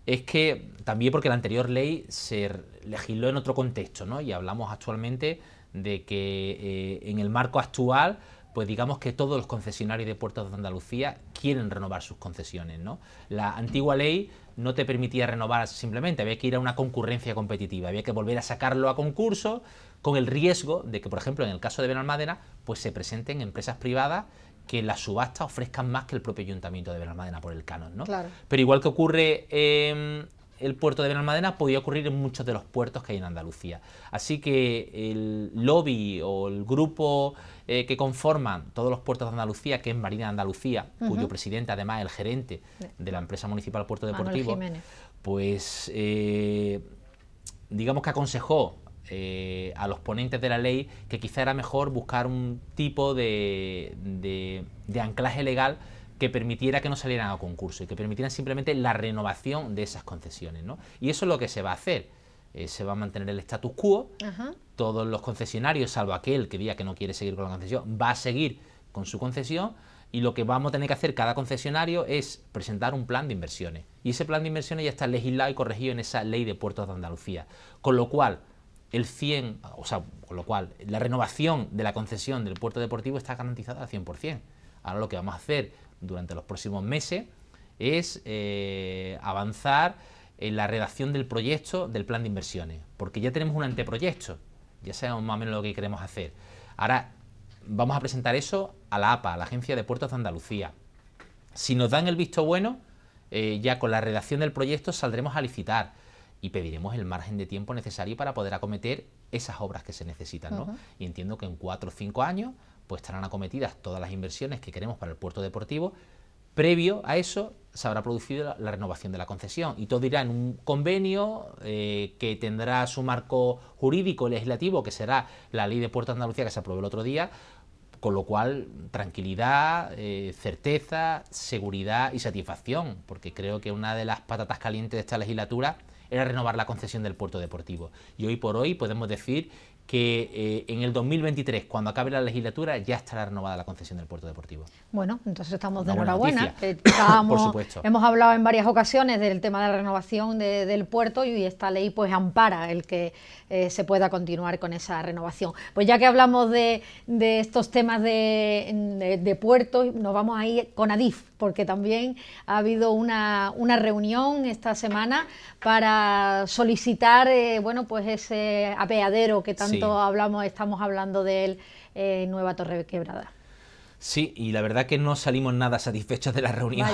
es que también porque la anterior ley se legisló en otro contexto, ¿no? Y hablamos actualmente de que eh, en el marco actual, pues digamos que todos los concesionarios de puertos de Andalucía quieren renovar sus concesiones, ¿no? La antigua ley no te permitía renovar simplemente, había que ir a una concurrencia competitiva, había que volver a sacarlo a concurso con el riesgo de que, por ejemplo, en el caso de Benalmádena, pues se presenten empresas privadas que las subastas ofrezcan más que el propio ayuntamiento de Benalmádena por el canon. ¿no? Pero igual que ocurre en em, el puerto de Benalmádena, podría ocurrir en muchos de los puertos que hay en Andalucía. Así que el lobby o el grupo eh, que conforman todos los puertos de Andalucía, que es Marina de Andalucía, cuyo presidente además es el gerente de la empresa municipal Puerto Deportivo, pues eh, digamos que aconsejó eh, a los ponentes de la ley que quizá era mejor buscar un tipo de, anclaje legal que permitiera que no salieran a concurso y que permitieran simplemente la renovación de esas concesiones. Y eso es lo que se va a hacer. Eh, se va a mantener el status quo, todos los concesionarios, salvo aquel que diga que no quiere seguir con la concesión, va a seguir con su concesión y lo que vamos a tener que hacer cada concesionario es presentar un plan de inversiones. Y ese plan de inversiones ya está legislado y corregido en esa ley de puertos de Andalucía. Con lo cual, 100, con lo cual la renovación de la concesión del puerto deportivo está garantizada al 100%. Ahora lo que vamos a hacer durante los próximos meses es eh, avanzar en la redacción del proyecto del plan de inversiones, porque ya tenemos un anteproyecto, ya sabemos más o menos lo que queremos hacer. Ahora vamos a presentar eso a la APA, a la Agencia de Puertos de Andalucía. Si nos dan el visto bueno, eh, ya con la redacción del proyecto saldremos a licitar y pediremos el margen de tiempo necesario para poder acometer esas obras que se necesitan. Y entiendo que en cuatro o cinco años pues estarán acometidas todas las inversiones que queremos para el puerto deportivo. Previo a eso se habrá producido la, renovación de la concesión y todo irá en un convenio eh, que tendrá su marco jurídico legislativo, que será la ley de Puerto Andalucía que se aprobó el otro día, con lo cual, tranquilidad, eh, certeza, seguridad y satisfacción, porque creo que una de las patatas calientes de esta legislatura era renovar la concesión del puerto deportivo. Y hoy por hoy podemos decir que eh, en el 2023, cuando acabe la legislatura, ya estará renovada la concesión del puerto deportivo. Bueno, entonces estamos de enhorabuena. Eh, estamos, Hemos hablado en varias ocasiones del tema de la renovación del puerto y esta ley pues ampara el que eh, se pueda continuar con esa renovación. Pues ya que hablamos de, estos temas de, de, de puertos, nos vamos a ir con ADIF porque también ha habido una, reunión esta semana para solicitar eh, bueno, pues ese apeadero que tanto hablamos, estamos hablando de eh, Nueva Torre Quebrada. Sí, y la verdad que no salimos nada satisfechos de la reunión.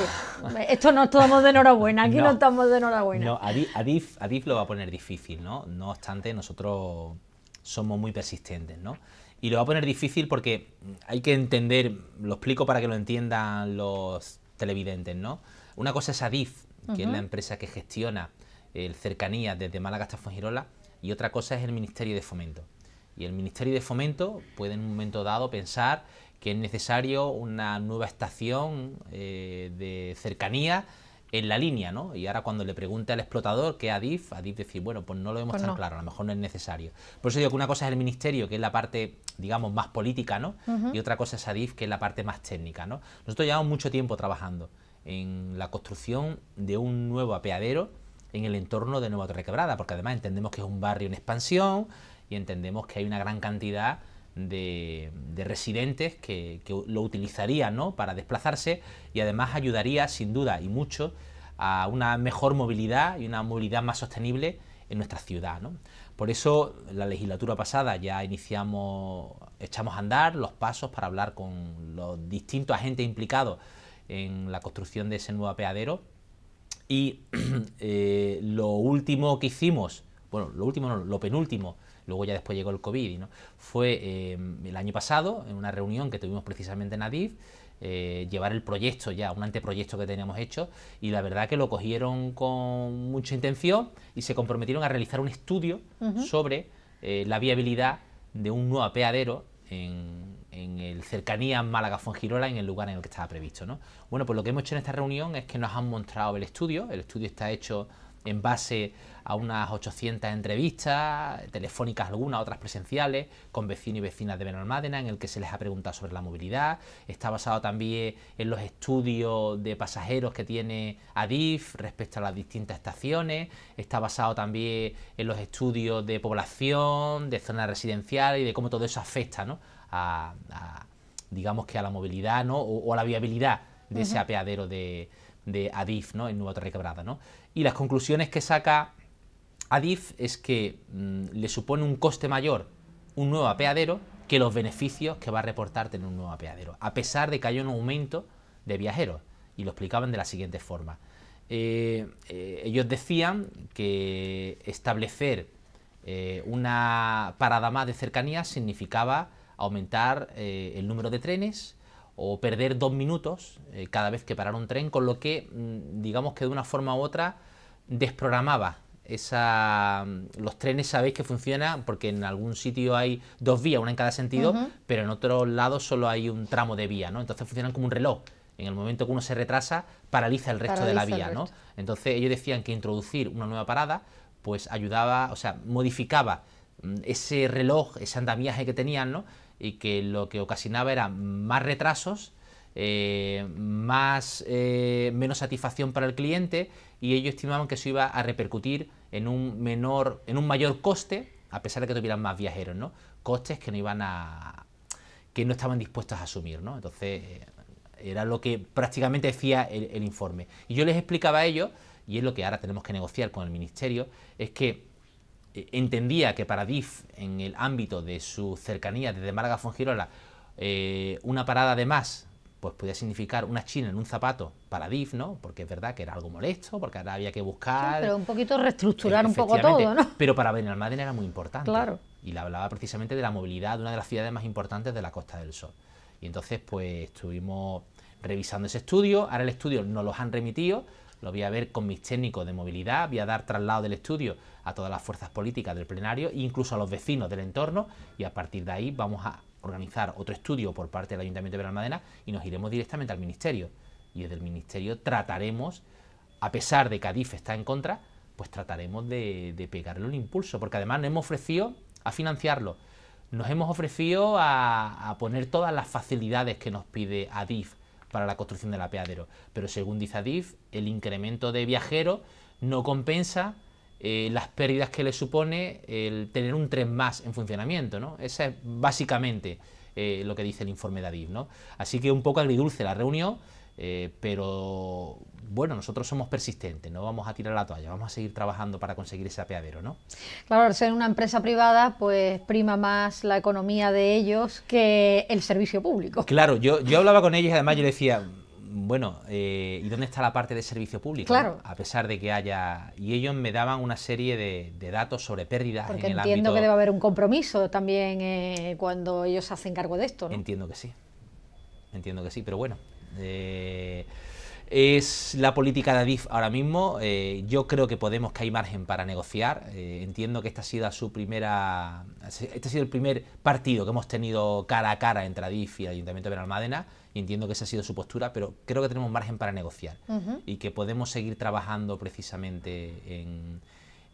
esto no estamos de enhorabuena, aquí no, estamos de enhorabuena. No, Adif, lo va a poner difícil, ¿no? No obstante, nosotros somos muy persistentes, ¿no? Y lo va a poner difícil porque hay que entender, lo explico para que lo entiendan los televidentes, ¿no? Una cosa es Adif, que es la empresa que gestiona el eh, cercanía desde Málaga hasta Fongirola, y otra cosa es el Ministerio de Fomento. Y el Ministerio de Fomento puede en un momento dado pensar que es necesario una nueva estación eh, de cercanía en la línea, ¿no? Y ahora cuando le pregunte al explotador qué ADIF, ADIF decir, bueno, pues no lo vemos pues tan claro, a lo mejor no es necesario. Por eso digo que una cosa es el ministerio, que es la parte, digamos, más política, ¿no? Y otra cosa es ADIF, que es la parte más técnica, ¿no? Nosotros llevamos mucho tiempo trabajando en la construcción de un nuevo apeadero en el entorno de Nueva Torre Quebrada, porque además entendemos que es un barrio en expansión y entendemos que hay una gran cantidad de, residentes que, lo utilizarían ¿no? para desplazarse y además ayudaría sin duda y mucho a una mejor movilidad y una movilidad más sostenible en nuestra ciudad. Por eso la legislatura pasada ya iniciamos, echamos a andar los pasos para hablar con los distintos agentes implicados en la construcción de ese nuevo apeadero y eh, lo último que hicimos, bueno, lo último no, lo penúltimo Luego ya después llegó el COVID. ¿no? Fue eh, el año pasado, en una reunión que tuvimos precisamente en Adif, eh, llevar el proyecto ya, un anteproyecto que teníamos hecho, y la verdad que lo cogieron con mucha intención y se comprometieron a realizar un estudio sobre eh, la viabilidad de un nuevo apeadero en, en el cercanía Málaga-Fongirola, en el lugar en el que estaba previsto. ¿no? Bueno, pues lo que hemos hecho en esta reunión es que nos han mostrado el estudio, el estudio está hecho en base a unas 800 entrevistas, telefónicas algunas, otras presenciales, con vecinos y vecinas de Benalmádena, en el que se les ha preguntado sobre la movilidad. Está basado también en los estudios de pasajeros que tiene ADIF respecto a las distintas estaciones. Está basado también en los estudios de población, de zona residencial y de cómo todo eso afecta ¿no? a, digamos que a la movilidad ¿no? o, a la viabilidad de ese apeadero de, de, ADIF ¿no? en Nueva Torre Quebrada. ¿no? Y las conclusiones que saca ADIF es que mm, le supone un coste mayor un nuevo apeadero que los beneficios que va a reportar tener un nuevo apeadero, a pesar de que haya un aumento de viajeros, y lo explicaban de la siguiente forma. Eh, eh, ellos decían que establecer eh, una parada más de cercanía significaba aumentar el número de trenes o perder dos minutos cada vez que parara un tren, con lo que, mm, digamos que de una forma u otra, desprogramaba esa, mm, los trenes sabéis que funcionan porque en algún sitio hay dos vías, una en cada sentido, pero en otro lado solo hay un tramo de vía, ¿no? Entonces funcionan como un reloj. En el momento que uno se retrasa, paraliza el resto de la vía, ¿no? Entonces ellos decían que introducir una nueva parada, pues ayudaba, o sea, modificaba mm, ese reloj, ese andamiaje que tenían, ¿no? Y que lo que ocasionaba era más retrasos, eh, más, eh, menos satisfacción para el cliente y ellos estimaban que eso iba a repercutir en un menor, en un mayor coste, a pesar de que tuvieran más viajeros, ¿no? Costes que no iban a. que no estaban dispuestos a asumir, ¿no? Entonces, eh, era lo que prácticamente decía el, informe. Y yo les explicaba a ellos, y es lo que ahora tenemos que negociar con el ministerio, es que eh, entendía que para DIF, en el ámbito de su cercanía desde Málaga a Fongirola, eh, una parada de más pues podía significar una china en un zapato para DIF, ¿no? Porque es verdad que era algo molesto, porque ahora había que buscar... pero un poquito reestructurar e- un poco todo, ¿no? Pero para Benalmádena era muy importante. Claro. Y le hablaba precisamente de la movilidad de una de las ciudades más importantes de la Costa del Sol. Y entonces, pues estuvimos revisando ese estudio. Ahora el estudio nos lo han remitido. Lo voy a ver con mis técnicos de movilidad. Voy a dar traslado del estudio a todas las fuerzas políticas del plenario, incluso a los vecinos del entorno. Y a partir de ahí vamos a organizar otro estudio por parte del Ayuntamiento de Madena y nos iremos directamente al Ministerio. Y desde el Ministerio trataremos, a pesar de que Adif está en contra, pues trataremos de, pegarle un impulso, porque además nos hemos ofrecido a financiarlo, nos hemos ofrecido a, a poner todas las facilidades que nos pide Adif para la construcción del apeadero, pero según dice Adif, el incremento de viajeros no compensa eh, las pérdidas que le supone el tener un tren más en funcionamiento. ¿no? es básicamente eh, lo que dice el informe de Adif. ¿no? Así que un poco agridulce la reunión, eh, pero bueno, nosotros somos persistentes, no vamos a tirar la toalla, vamos a seguir trabajando para conseguir ese apeadero, ¿no? Claro, ser una empresa privada, pues prima más la economía de ellos que el servicio público. Claro, yo, yo hablaba con ellos y además yo decía, bueno, eh, ¿y dónde está la parte de servicio público? Claro. A pesar de que haya... Y ellos me daban una serie de, datos sobre pérdidas en el entiendo que debe haber un compromiso también eh, cuando ellos se hacen cargo de esto, ¿no? Entiendo que sí, entiendo que sí, pero bueno... Eh, es la política de Adif ahora mismo. Eh, yo creo que Podemos que hay margen para negociar. Eh, entiendo que esta ha sido su primera, este ha sido el primer partido que hemos tenido cara a cara entre Adif y el Ayuntamiento de Benalmádena y entiendo que esa ha sido su postura, pero creo que tenemos margen para negociar y que podemos seguir trabajando precisamente en,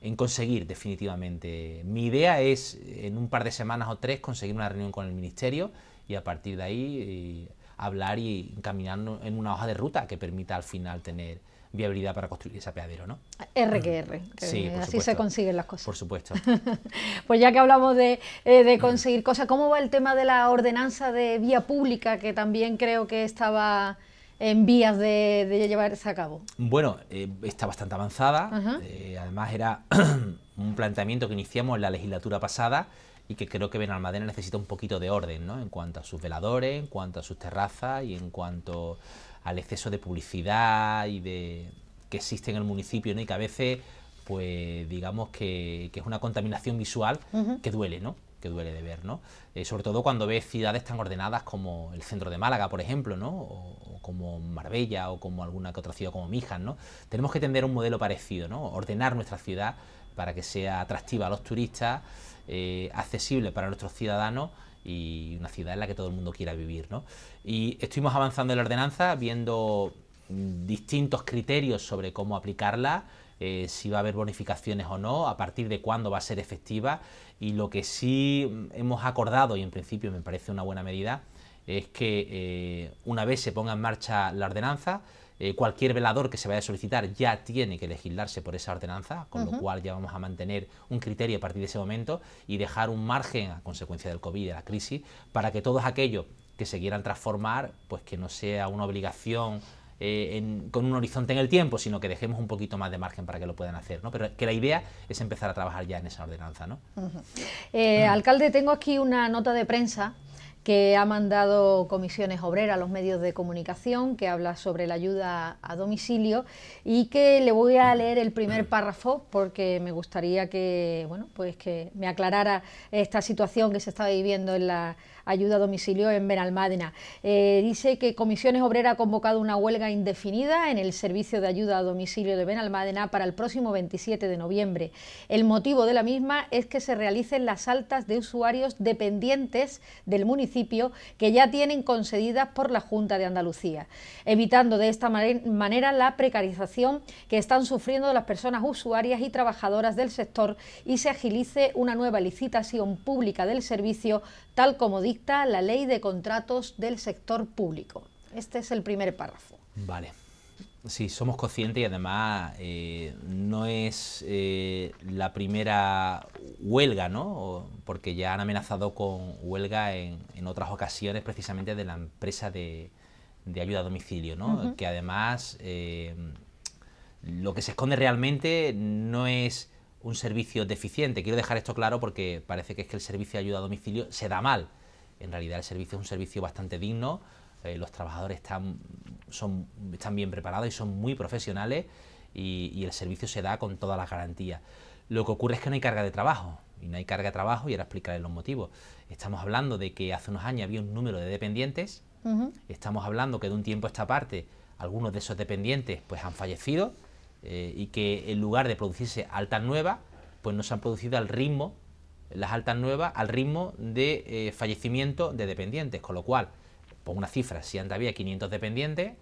en conseguir definitivamente. Mi idea es en un par de semanas o tres conseguir una reunión con el Ministerio y a partir de ahí eh, hablar y caminar en una hoja de ruta que permita al final tener viabilidad para construir ese apeadero, ¿no? R que R, así se consiguen las cosas. Por supuesto. pues ya que hablamos eh, de, conseguir cosas, ¿cómo va el tema de la ordenanza de vía pública que también creo que estaba en vías de, llevarse a cabo? Bueno, eh, está bastante avanzada, eh, además era un planteamiento que iniciamos en la legislatura pasada, y que creo que Benalmádena necesita un poquito de orden, ¿no? En cuanto a sus veladores, en cuanto a sus terrazas y en cuanto al exceso de publicidad y de que existe en el municipio, ¿no? Y que a veces, pues digamos que, es una contaminación visual que duele, ¿no? que duele de ver, ¿no? Eh, sobre todo cuando ves ciudades tan ordenadas como el centro de Málaga, por ejemplo, ¿no? O, como Marbella o como alguna que otra ciudad como Mijas, ¿no? Tenemos que tender un modelo parecido, ¿no? Ordenar nuestra ciudad para que sea atractiva a los turistas eh, accesible para nuestros ciudadanos y una ciudad en la que todo el mundo quiera vivir. Y estuvimos avanzando en la ordenanza, viendo mm, distintos criterios sobre cómo aplicarla, eh, si va a haber bonificaciones o no, a partir de cuándo va a ser efectiva y lo que sí mm, hemos acordado, y en principio me parece una buena medida, es que eh, una vez se ponga en marcha la ordenanza, eh, cualquier velador que se vaya a solicitar ya tiene que legislarse por esa ordenanza, con lo cual ya vamos a mantener un criterio a partir de ese momento y dejar un margen a consecuencia del COVID, de la crisis, para que todos aquellos que se quieran transformar, pues que no sea una obligación eh, con un horizonte en el tiempo, sino que dejemos un poquito más de margen para que lo puedan hacer, ¿no? Pero que la idea es empezar a trabajar ya en esa ordenanza, ¿no? Eh, alcalde, tengo aquí una nota de prensa que ha mandado comisiones obreras a los medios de comunicación, que habla sobre la ayuda a domicilio y que le voy a leer el primer párrafo porque me gustaría que, bueno, pues que me aclarara esta situación que se está viviendo en la ayuda a domicilio en Benalmádena. Eh, dice que Comisiones Obreras ha convocado una huelga indefinida en el servicio de ayuda a domicilio de Benalmádena para el próximo 27 de noviembre. El motivo de la misma es que se realicen las altas de usuarios dependientes del municipio que ya tienen concedidas por la Junta de Andalucía, evitando de esta manera la precarización que están sufriendo las personas usuarias y trabajadoras del sector y se agilice una nueva licitación pública del servicio, tal como dice la ley de contratos del sector público. Este es el primer párrafo. Vale. Sí, somos conscientes y además eh, no es eh, la primera huelga, ¿no? Porque ya han amenazado con huelga en, otras ocasiones precisamente de la empresa de, ayuda a domicilio, ¿no? Que además eh, lo que se esconde realmente no es un servicio deficiente. Quiero dejar esto claro porque parece que es que el servicio de ayuda a domicilio se da mal en realidad el servicio es un servicio bastante digno, eh, los trabajadores están, son, están bien preparados y son muy profesionales y, el servicio se da con todas las garantías. Lo que ocurre es que no hay carga de trabajo, y no hay carga de trabajo y ahora explicaré los motivos. Estamos hablando de que hace unos años había un número de dependientes, estamos hablando que de un tiempo a esta parte algunos de esos dependientes pues han fallecido eh, y que en lugar de producirse altas nuevas, pues no se han producido al ritmo las altas nuevas al ritmo de eh, fallecimiento de dependientes, con lo cual, pongo una cifra, si antes había 500 dependientes,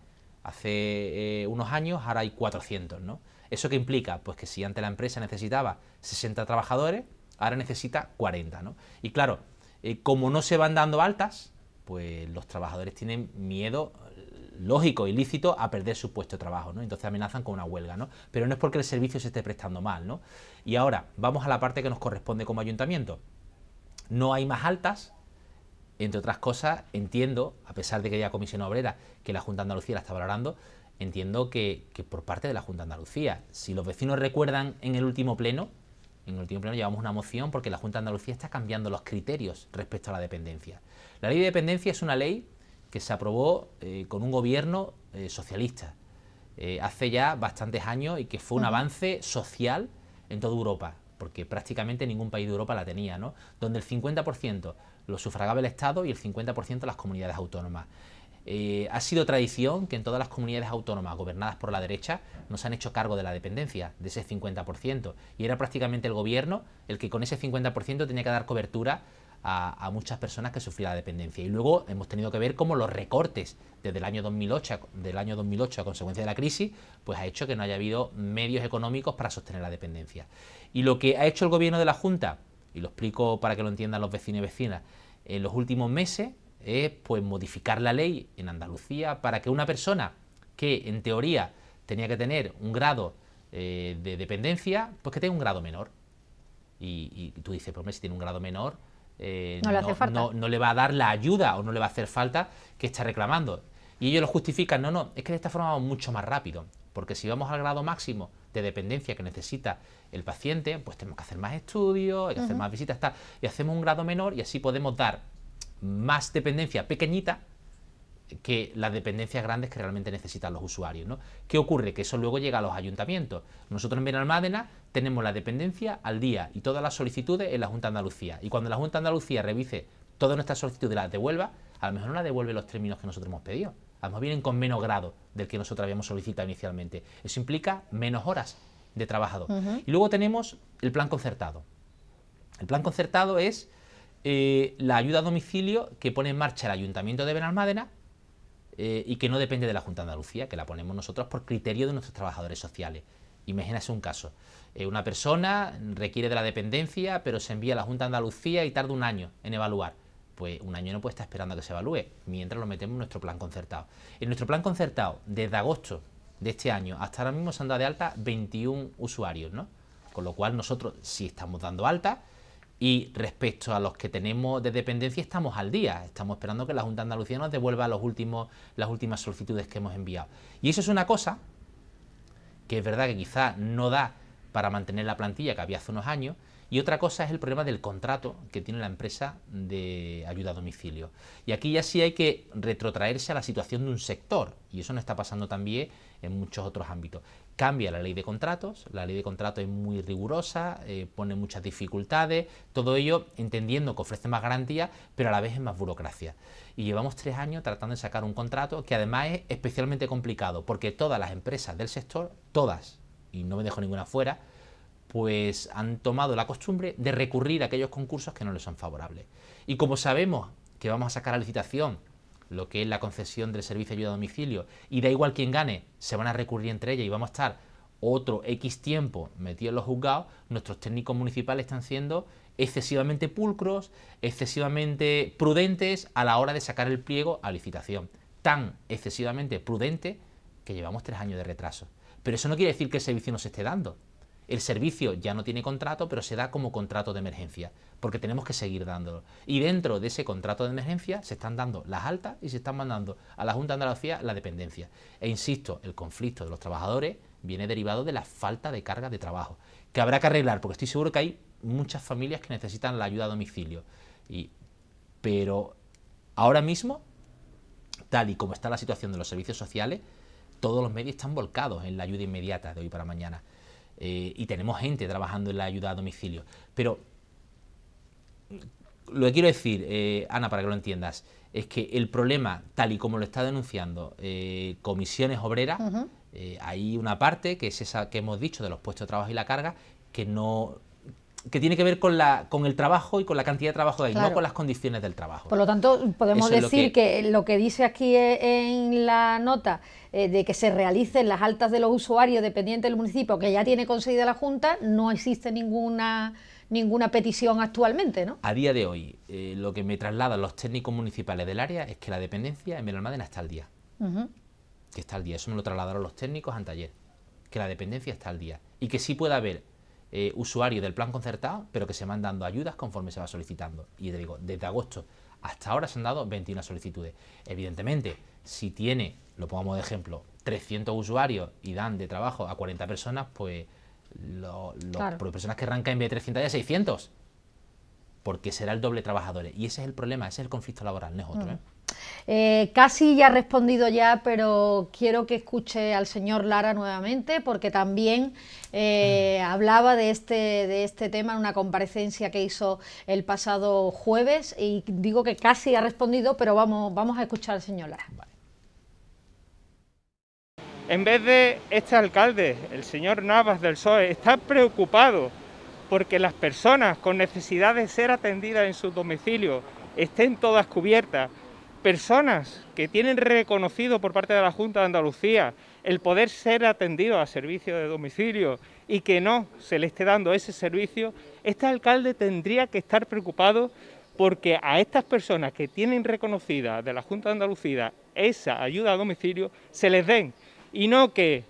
hace eh, unos años ahora hay 400, ¿no? ¿Eso qué implica? Pues que si antes la empresa necesitaba 60 trabajadores, ahora necesita 40, ¿no? Y claro, eh, como no se van dando altas, pues los trabajadores tienen miedo lógico e ilícito, a perder su puesto de trabajo, ¿no? Entonces amenazan con una huelga, ¿no? Pero no es porque el servicio se esté prestando mal, ¿no? Y ahora, vamos a la parte que nos corresponde como ayuntamiento. No hay más altas, entre otras cosas, entiendo, a pesar de que haya comisión obrera, que la Junta de Andalucía la está valorando, entiendo que, que por parte de la Junta de Andalucía, si los vecinos recuerdan en el último pleno, en el último pleno llevamos una moción porque la Junta de Andalucía está cambiando los criterios respecto a la dependencia. La ley de dependencia es una ley que se aprobó eh, con un gobierno eh, socialista eh, hace ya bastantes años y que fue un avance social en toda Europa, porque prácticamente ningún país de Europa la tenía, ¿no? donde el 50% lo sufragaba el Estado y el 50% las comunidades autónomas. ha sido tradición que en todas las comunidades autónomas gobernadas por la derecha nos han hecho cargo de la dependencia, de ese 50%, y era prácticamente el gobierno el que con ese 50% tenía que dar cobertura a, muchas personas que sufrían la dependencia. Y luego hemos tenido que ver cómo los recortes desde el año 2008, del año 2008 a consecuencia de la crisis, pues ha hecho que no haya habido medios económicos para sostener la dependencia. Y lo que ha hecho el gobierno de la Junta, y lo explico para que lo entiendan los vecinos y vecinas, en los últimos meses es pues modificar la ley en Andalucía para que una persona que en teoría tenía que tener un grado eh, de dependencia, pues que tenga un grado menor. Y, tú dices, pues si tiene un grado menor, eh, no, le va a dar la ayuda o no le va a hacer falta que está reclamando. Y ellos lo justifican, no, no, es que de esta forma vamos mucho más rápido, porque si vamos al grado máximo de dependencia que necesita el paciente, pues tenemos que hacer más estudios, que hacer más visitas, tal, y hacemos un grado menor y así podemos dar más dependencia pequeñita, que las dependencias grandes que realmente necesitan los usuarios. ¿no? ¿Qué ocurre? Que eso luego llega a los ayuntamientos. Nosotros en Benalmádena tenemos la dependencia al día y todas las solicitudes en la Junta de Andalucía. Y cuando la Junta de Andalucía revise todas nuestras solicitudes y las devuelva, a lo mejor no las devuelve los términos que nosotros hemos pedido. A lo mejor vienen con menos grado del que nosotros habíamos solicitado inicialmente. Eso implica menos horas de trabajado. Y luego tenemos el plan concertado. El plan concertado es eh, la ayuda a domicilio que pone en marcha el Ayuntamiento de Benalmádena eh, y que no depende de la Junta de Andalucía, que la ponemos nosotros por criterio de nuestros trabajadores sociales. Imagínese un caso. Eh, una persona requiere de la dependencia, pero se envía a la Junta de Andalucía y tarda un año en evaluar. Pues un año no puede estar esperando a que se evalúe, mientras lo metemos en nuestro plan concertado. En nuestro plan concertado, desde agosto de este año hasta ahora mismo se han dado de alta 21 usuarios, ¿no? Con lo cual nosotros sí estamos dando alta, y respecto a los que tenemos de dependencia, estamos al día. Estamos esperando que la Junta de Andalucía nos devuelva los últimos, las últimas solicitudes que hemos enviado. Y eso es una cosa que es verdad que quizás no da para mantener la plantilla que había hace unos años. Y otra cosa es el problema del contrato que tiene la empresa de ayuda a domicilio. Y aquí ya sí hay que retrotraerse a la situación de un sector. Y eso no está pasando también en muchos otros ámbitos cambia la ley de contratos, la ley de contratos es muy rigurosa, eh, pone muchas dificultades, todo ello entendiendo que ofrece más garantías, pero a la vez es más burocracia. Y llevamos tres años tratando de sacar un contrato que además es especialmente complicado, porque todas las empresas del sector, todas, y no me dejo ninguna fuera, pues han tomado la costumbre de recurrir a aquellos concursos que no les son favorables. Y como sabemos que vamos a sacar la licitación lo que es la concesión del servicio de ayuda a domicilio, y da igual quién gane, se van a recurrir entre ellas y vamos a estar otro X tiempo metidos en los juzgados, nuestros técnicos municipales están siendo excesivamente pulcros, excesivamente prudentes a la hora de sacar el pliego a licitación. Tan excesivamente prudente que llevamos tres años de retraso. Pero eso no quiere decir que el servicio no se esté dando. El servicio ya no tiene contrato, pero se da como contrato de emergencia, porque tenemos que seguir dándolo. Y dentro de ese contrato de emergencia se están dando las altas y se están mandando a la Junta de Andalucía la dependencia. E insisto, el conflicto de los trabajadores viene derivado de la falta de carga de trabajo, que habrá que arreglar, porque estoy seguro que hay muchas familias que necesitan la ayuda a domicilio. pero ahora mismo, tal y como está la situación de los servicios sociales, todos los medios están volcados en la ayuda inmediata de hoy para mañana. Eh, y tenemos gente trabajando en la ayuda a domicilio. Pero lo que quiero decir, eh, Ana, para que lo entiendas, es que el problema, tal y como lo está denunciando eh, Comisiones Obreras, hay una parte, que es esa que hemos dicho de los puestos de trabajo y la carga, que no que tiene que ver con, la, con el trabajo y con la cantidad de trabajo de ahí, no con las condiciones del trabajo. Por lo tanto, podemos decir que... lo que dice aquí e, en la nota eh, de que se realicen las altas de los usuarios dependientes del municipio, que ya tiene conseguida la Junta, no existe ninguna, ninguna petición actualmente, ¿no? A día de hoy, eh, lo que me trasladan los técnicos municipales del área es que la dependencia en Benalmádena está al día. Que está al día. Eso me lo trasladaron los técnicos anteayer. Que la dependencia está al día. Y que sí puede haber eh, usuario del plan concertado, pero que se van dando ayudas conforme se va solicitando. Y te digo, desde agosto hasta ahora se han dado 21 solicitudes. Evidentemente, si tiene, lo pongamos de ejemplo, 300 usuarios y dan de trabajo a 40 personas, pues las personas que arrancan en vez de 300 ya 600, porque será el doble trabajadores. Y ese es el problema, ese es el conflicto laboral, no es otro. Mm. ¿eh? Eh, casi ya ha respondido ya, pero quiero que escuche al señor Lara nuevamente, porque también eh, mm. hablaba de este, de este tema en una comparecencia que hizo el pasado jueves y digo que casi ha respondido, pero vamos, vamos a escuchar al señor Lara. En vez de este alcalde, el señor Navas del PSOE, está preocupado porque las personas con necesidad de ser atendidas en su domicilio estén todas cubiertas personas que tienen reconocido por parte de la Junta de Andalucía el poder ser atendido a servicio de domicilio y que no se le esté dando ese servicio, este alcalde tendría que estar preocupado porque a estas personas que tienen reconocida de la Junta de Andalucía esa ayuda a domicilio se les den y no que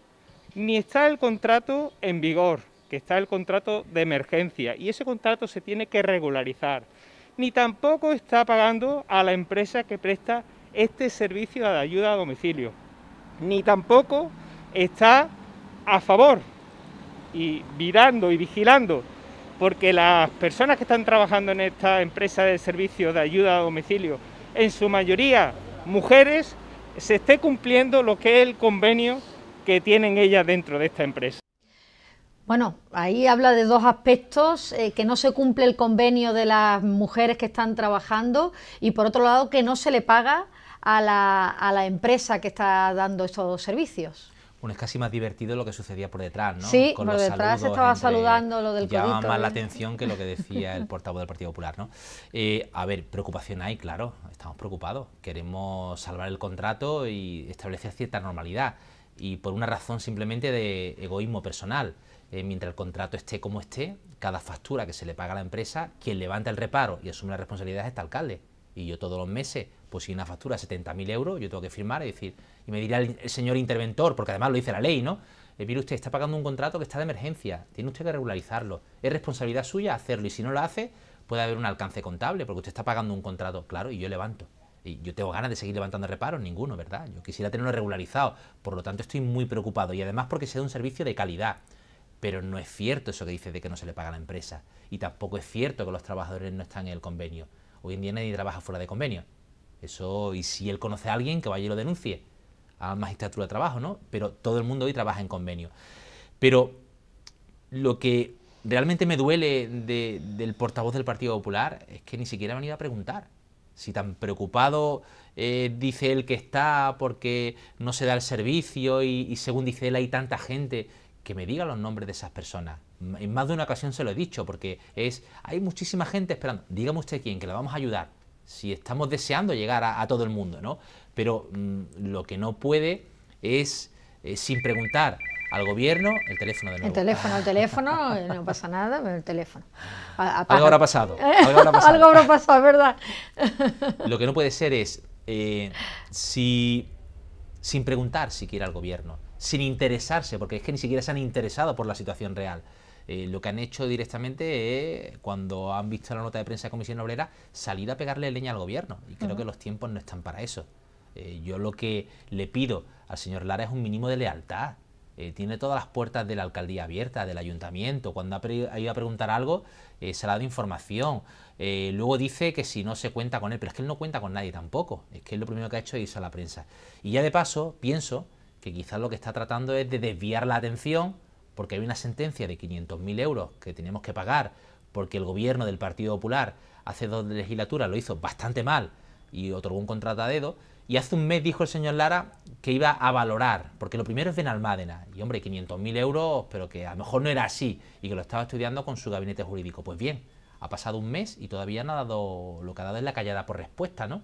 ni está el contrato en vigor, que está el contrato de emergencia y ese contrato se tiene que regularizar ni tampoco está pagando a la empresa que presta este servicio de ayuda a domicilio, ni tampoco está a favor y virando y vigilando, porque las personas que están trabajando en esta empresa de servicio de ayuda a domicilio, en su mayoría mujeres, se esté cumpliendo lo que es el convenio que tienen ellas dentro de esta empresa. Bueno, ahí habla de dos aspectos, eh, que no se cumple el convenio de las mujeres que están trabajando y por otro lado que no se le paga a la, empresa que está dando estos servicios. Bueno, es casi más divertido lo que sucedía por detrás, ¿no? Sí, por detrás se estaba saludando lo del Llama más la atención que lo que decía el portavoz del Partido Popular, ¿no? Eh, a ver, preocupación hay, claro, estamos preocupados. Queremos salvar el contrato y establecer cierta normalidad. Y por una razón simplemente de egoísmo personal. Eh, mientras el contrato esté como esté, cada factura que se le paga a la empresa, quien levanta el reparo y asume la responsabilidad es este alcalde. Y yo todos los meses, pues si una factura 70.000 euros, yo tengo que firmar y decir, y me dirá el, señor interventor, porque además lo dice la ley, ¿no? Eh, mire usted, está pagando un contrato que está de emergencia, tiene usted que regularizarlo. Es responsabilidad suya hacerlo y si no lo hace, puede haber un alcance contable, porque usted está pagando un contrato, claro, y yo levanto. Y yo tengo ganas de seguir levantando reparos, ninguno, ¿verdad? Yo quisiera tenerlo regularizado, por lo tanto estoy muy preocupado y además porque sea un servicio de calidad. Pero no es cierto eso que dice de que no se le paga a la empresa. Y tampoco es cierto que los trabajadores no están en el convenio. Hoy en día nadie trabaja fuera de convenio. Eso, y si él conoce a alguien, que vaya y lo denuncie a la magistratura de trabajo, ¿no? Pero todo el mundo hoy trabaja en convenio. Pero lo que realmente me duele del portavoz del Partido Popular es que ni siquiera ha venido a preguntar. Si tan preocupado eh, dice él que está porque no se da el servicio y según dice él hay tanta gente que me diga los nombres de esas personas. En más de una ocasión se lo he dicho, porque es, hay muchísima gente esperando. Dígame usted quién, que la vamos a ayudar. Si estamos deseando llegar a, todo el mundo, ¿no? Pero mm, lo que no puede es, eh, sin preguntar al gobierno, el teléfono de nuevo. El teléfono, el teléfono, eh, no pasa nada, el teléfono. algo habrá pasado. Algo habrá pasado, ¿verdad? lo que no puede ser es, eh, si, sin preguntar siquiera al gobierno, sin interesarse, porque es que ni siquiera se han interesado por la situación real. Eh, lo que han hecho directamente es, cuando han visto la nota de prensa de Comisión Obrera, salir a pegarle leña al gobierno. Y creo que los tiempos no están para eso. Eh, yo lo que le pido al señor Lara es un mínimo de lealtad. Eh, tiene todas las puertas de la alcaldía abiertas, del ayuntamiento. Cuando ha, ido a preguntar algo, se ha dado información. luego dice que si no se cuenta con él, pero es que él no cuenta con nadie tampoco. Es que es lo primero que ha hecho es irse a la prensa. Y ya de paso, pienso que quizás lo que está tratando es de desviar la atención porque hay una sentencia de 500.000 euros que tenemos que pagar porque el gobierno del Partido Popular hace dos legislaturas lo hizo bastante mal y otorgó un contrato dedo. Y hace un mes dijo el señor Lara que iba a valorar, porque lo primero es Benalmádena. Y hombre, 500.000 euros, pero que a lo mejor no era así y que lo estaba estudiando con su gabinete jurídico. Pues bien, ha pasado un mes y todavía no ha dado lo que ha dado es la callada por respuesta, ¿no?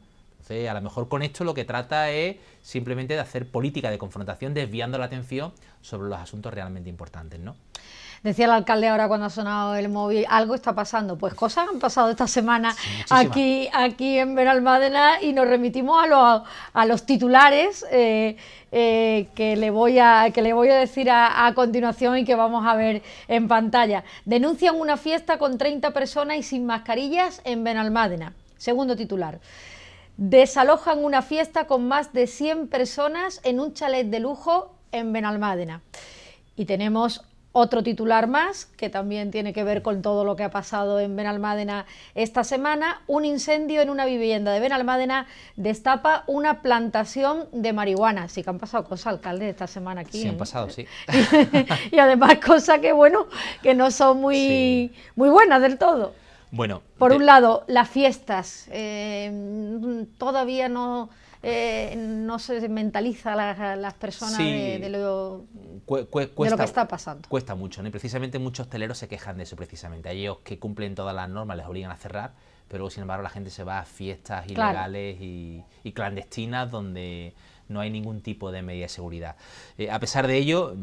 a lo mejor con esto lo que trata es simplemente de hacer política de confrontación, desviando la atención sobre los asuntos realmente importantes, ¿no? Decía el alcalde ahora cuando ha sonado el móvil, algo está pasando. Pues cosas han pasado esta semana aquí, aquí en Benalmádena y nos remitimos a los, titulares eh, eh, que, le voy a, que le voy a decir a, a, continuación y que vamos a ver en pantalla. Denuncian una fiesta con 30 personas y sin mascarillas en Benalmádena. Segundo titular desalojan una fiesta con más de 100 personas en un chalet de lujo en Benalmádena. Y tenemos otro titular más que también tiene que ver con todo lo que ha pasado en Benalmádena esta semana. Un incendio en una vivienda de Benalmádena destapa una plantación de marihuana. Sí que han pasado cosas, alcalde, esta semana aquí. Sí, han ¿eh? pasado, sí. y, además cosas que, bueno, que no son muy, muy buenas del todo. Bueno. Por un lado, las fiestas. Eh, todavía no, eh, no se mentaliza las, personas de, lo, lo, que está pasando. Cuesta mucho, ¿no? precisamente muchos teleros se quejan de eso, precisamente. A ellos que cumplen todas las normas les obligan a cerrar, pero sin embargo la gente se va a fiestas ilegales y, clandestinas donde no hay ningún tipo de medida de seguridad. Eh, a pesar de ello,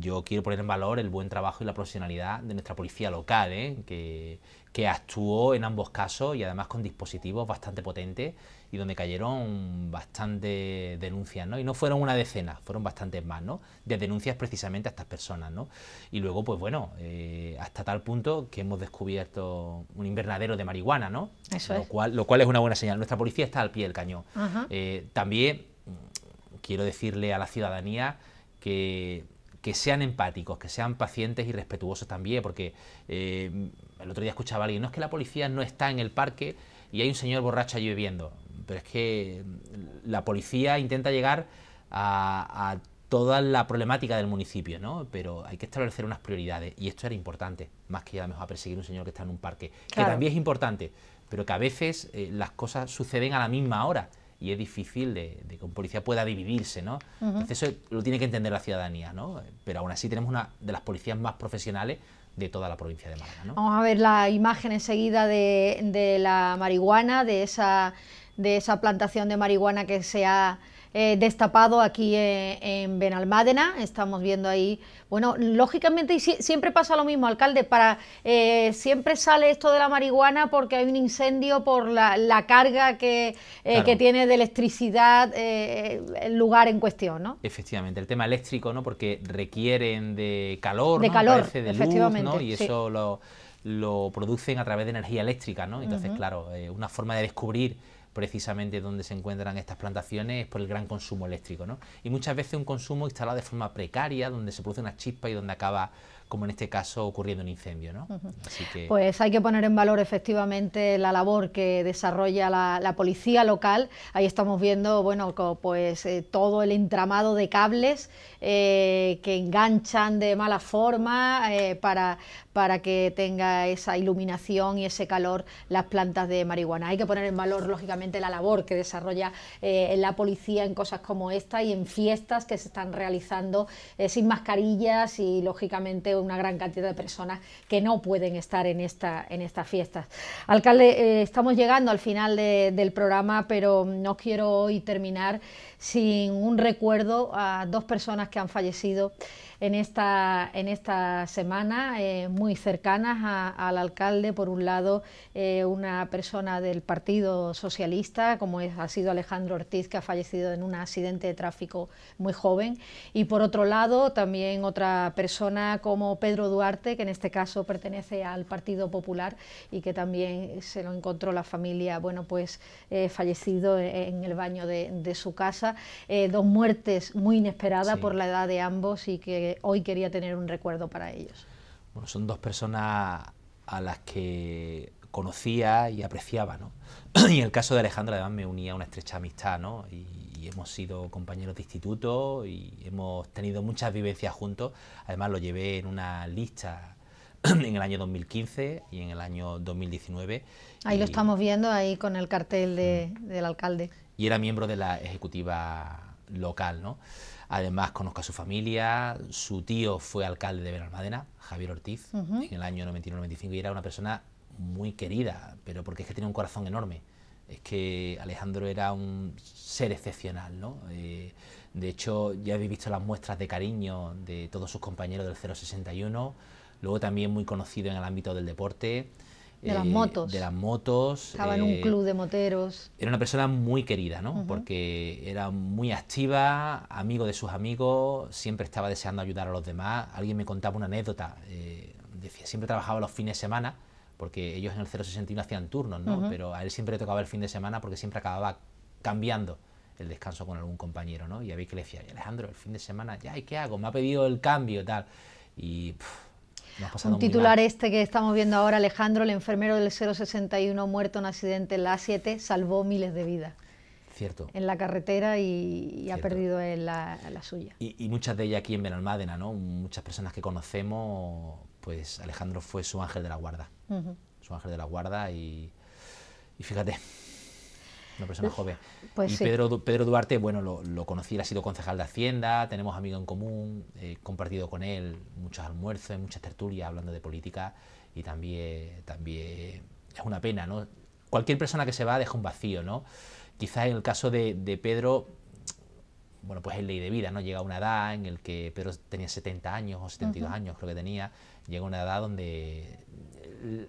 yo quiero poner en valor el buen trabajo y la profesionalidad de nuestra policía local, ¿eh? que, que actuó en ambos casos y además con dispositivos bastante potentes y donde cayeron bastantes denuncias, ¿no? Y no fueron una decena, fueron bastantes más, ¿no? De denuncias precisamente a estas personas, ¿no? Y luego, pues bueno, eh, hasta tal punto que hemos descubierto un invernadero de marihuana, ¿no? lo Cual, lo cual es una buena señal. Nuestra policía está al pie del cañón. Eh, también mm, quiero decirle a la ciudadanía que, que sean empáticos, que sean pacientes y respetuosos también, porque... Eh, el otro día escuchaba a alguien, no es que la policía no está en el parque y hay un señor borracho allí bebiendo, pero es que mm, la policía intenta llegar a, toda la problemática del municipio, ¿no? Pero hay que establecer unas prioridades y esto era importante, más que a lo mejor a perseguir un señor que está en un parque, que también es importante, pero que a veces eh, las cosas suceden a la misma hora y es difícil de, que un policía pueda dividirse, ¿no? eso lo tiene que entender la ciudadanía, ¿no? Pero aún así tenemos una de las policías más profesionales de toda la provincia de Málaga. Vamos a ver la imagen enseguida de, de la marihuana, de esa, de esa plantación de marihuana que se ha eh, destapado aquí eh, en Benalmádena. Estamos viendo ahí, bueno, lógicamente y siempre pasa lo mismo, alcalde, para eh, siempre sale esto de la marihuana porque hay un incendio por la, carga que, que, tiene de electricidad el lugar en cuestión, ¿no? Efectivamente, el tema eléctrico, ¿no? Porque requieren de calor, de calor, efectivamente, Y eso lo, producen a través de energía eléctrica, ¿no? Entonces, claro, una forma de descubrir precisamente donde se encuentran estas plantaciones es por el gran consumo eléctrico. ¿no? Y muchas veces un consumo instalado de forma precaria, donde se produce una chispa y donde acaba como en este caso ocurriendo un incendio. ¿no? Pues hay que poner en valor efectivamente la labor que desarrolla la, policía local. Ahí estamos viendo bueno, pues, eh, todo el entramado de cables eh, que enganchan de mala forma eh, para, para que tenga esa iluminación y ese calor las plantas de marihuana. Hay que poner en valor, lógicamente, la labor que desarrolla la policía en cosas como esta y en fiestas que se están realizando sin mascarillas y, lógicamente, una gran cantidad de personas que no pueden estar en, esta, en estas fiestas. Alcalde, eh, estamos llegando al final del programa, pero no quiero hoy terminar sin un recuerdo a dos personas que han fallecido en esta, en esta semana, eh, muy cercanas al alcalde. Por un lado, eh, una persona del Partido Socialista, como ha sido Alejandro Ortiz, que ha fallecido en un accidente de tráfico muy joven. Y por otro lado, también otra persona como Pedro Duarte, que en este caso pertenece al Partido Popular y que también se lo encontró la familia, bueno, pues eh, fallecido e, en el baño de, su casa. dos muertes muy inesperadas por la edad de ambos y que hoy quería tener un recuerdo para ellos? Bueno, son dos personas a las que conocía y apreciaba, ¿no? y en el caso de Alejandro, además me unía una estrecha amistad, ¿no? Y, hemos sido compañeros de instituto y hemos tenido muchas vivencias juntos. Además lo llevé en una lista en el año 2015 y en el año 2019. Ahí lo estamos viendo, ahí con el cartel mm. del alcalde. Y era miembro de la ejecutiva local, ¿no? Además, conozco a su familia, su tío fue alcalde de Benalmádena, Javier Ortiz, en el año 91-95, y era una persona muy querida, pero porque es que tenía un corazón enorme. Es que Alejandro era un ser excepcional, ¿no? Eh, de hecho, ya habéis visto las muestras de cariño de todos sus compañeros del 061, luego también muy conocido en el ámbito del deporte, de las eh, motos. De las motos. Estaba en un eh, club de moteros. Era una persona muy querida, ¿no? Porque era muy activa, amigo de sus amigos, siempre estaba deseando ayudar a los demás. Alguien me contaba una anécdota, eh, decía, siempre trabajaba los fines de semana, porque ellos en el 061 hacían turnos, ¿no? Pero a él siempre le tocaba el fin de semana porque siempre acababa cambiando el descanso con algún compañero, ¿no? Y había que le decía, Alejandro, el fin de semana, ya, ¿y qué hago? Me ha pedido el cambio, tal. Y... Un titular este que estamos viendo ahora, Alejandro, el enfermero del 061 muerto en accidente en la A7, salvó miles de vidas. Cierto. en la carretera y, ha perdido la, suya. Y, muchas de ellas aquí en Benalmádena, ¿no? Muchas personas que conocemos, pues Alejandro fue su ángel de la guarda. Su ángel de la guarda y fíjate, una persona joven. Pues y Pedro, Pedro, Duarte, bueno, lo, conocí, él ha sido concejal de Hacienda, tenemos amigo en común, he compartido con él muchos almuerzos, muchas tertulias hablando de política y también, también es una pena, ¿no? Cualquier persona que se va deja un vacío, ¿no? Quizás en el caso de, Pedro, bueno, pues es ley de vida, ¿no? Llega una edad en el que Pedro tenía 70 años o 72 años, creo que tenía, llega una edad donde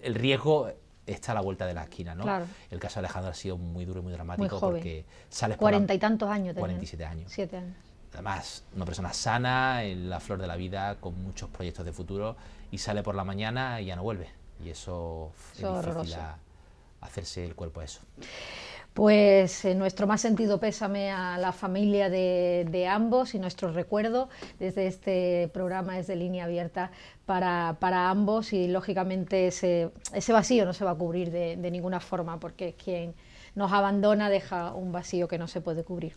el riesgo está a la vuelta de la esquina, ¿no? El caso de Alejandro ha sido muy duro y muy dramático porque sale Cuarenta y tantos años. Cuarenta y siete años. Siete años. Además, una persona sana, en la flor de la vida, con muchos proyectos de futuro, y sale por la mañana y ya no vuelve. Y eso, es difícil hacerse el cuerpo a eso. Pues eh, nuestro más sentido pésame a la familia de, ambos y nuestro recuerdo desde este programa, es de Línea Abierta, para, ambos y lógicamente ese, vacío no se va a cubrir de, de ninguna forma porque quien nos abandona deja un vacío que no se puede cubrir.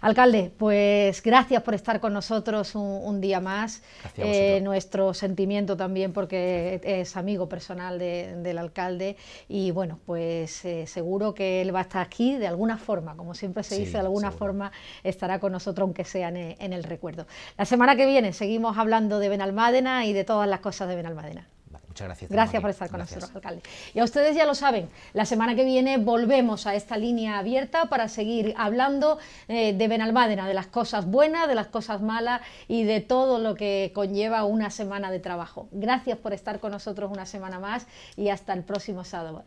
Alcalde, pues gracias por estar con nosotros un, día más. Eh, nuestro sentimiento también porque es amigo personal del alcalde y bueno, pues eh, seguro que él va a estar aquí de alguna forma, como siempre se dice, de alguna forma estará con nosotros aunque sea en, en el recuerdo. La semana que viene seguimos hablando de Benalmádena y de todas las cosas de Benalmádena. Muchas gracias. Gracias por estar con nosotros, alcalde. Y a ustedes ya lo saben, la semana que viene volvemos a esta línea abierta para seguir hablando eh, de Benalmádena, de las cosas buenas, de las cosas malas y de todo lo que conlleva una semana de trabajo. Gracias por estar con nosotros una semana más y hasta el próximo sábado.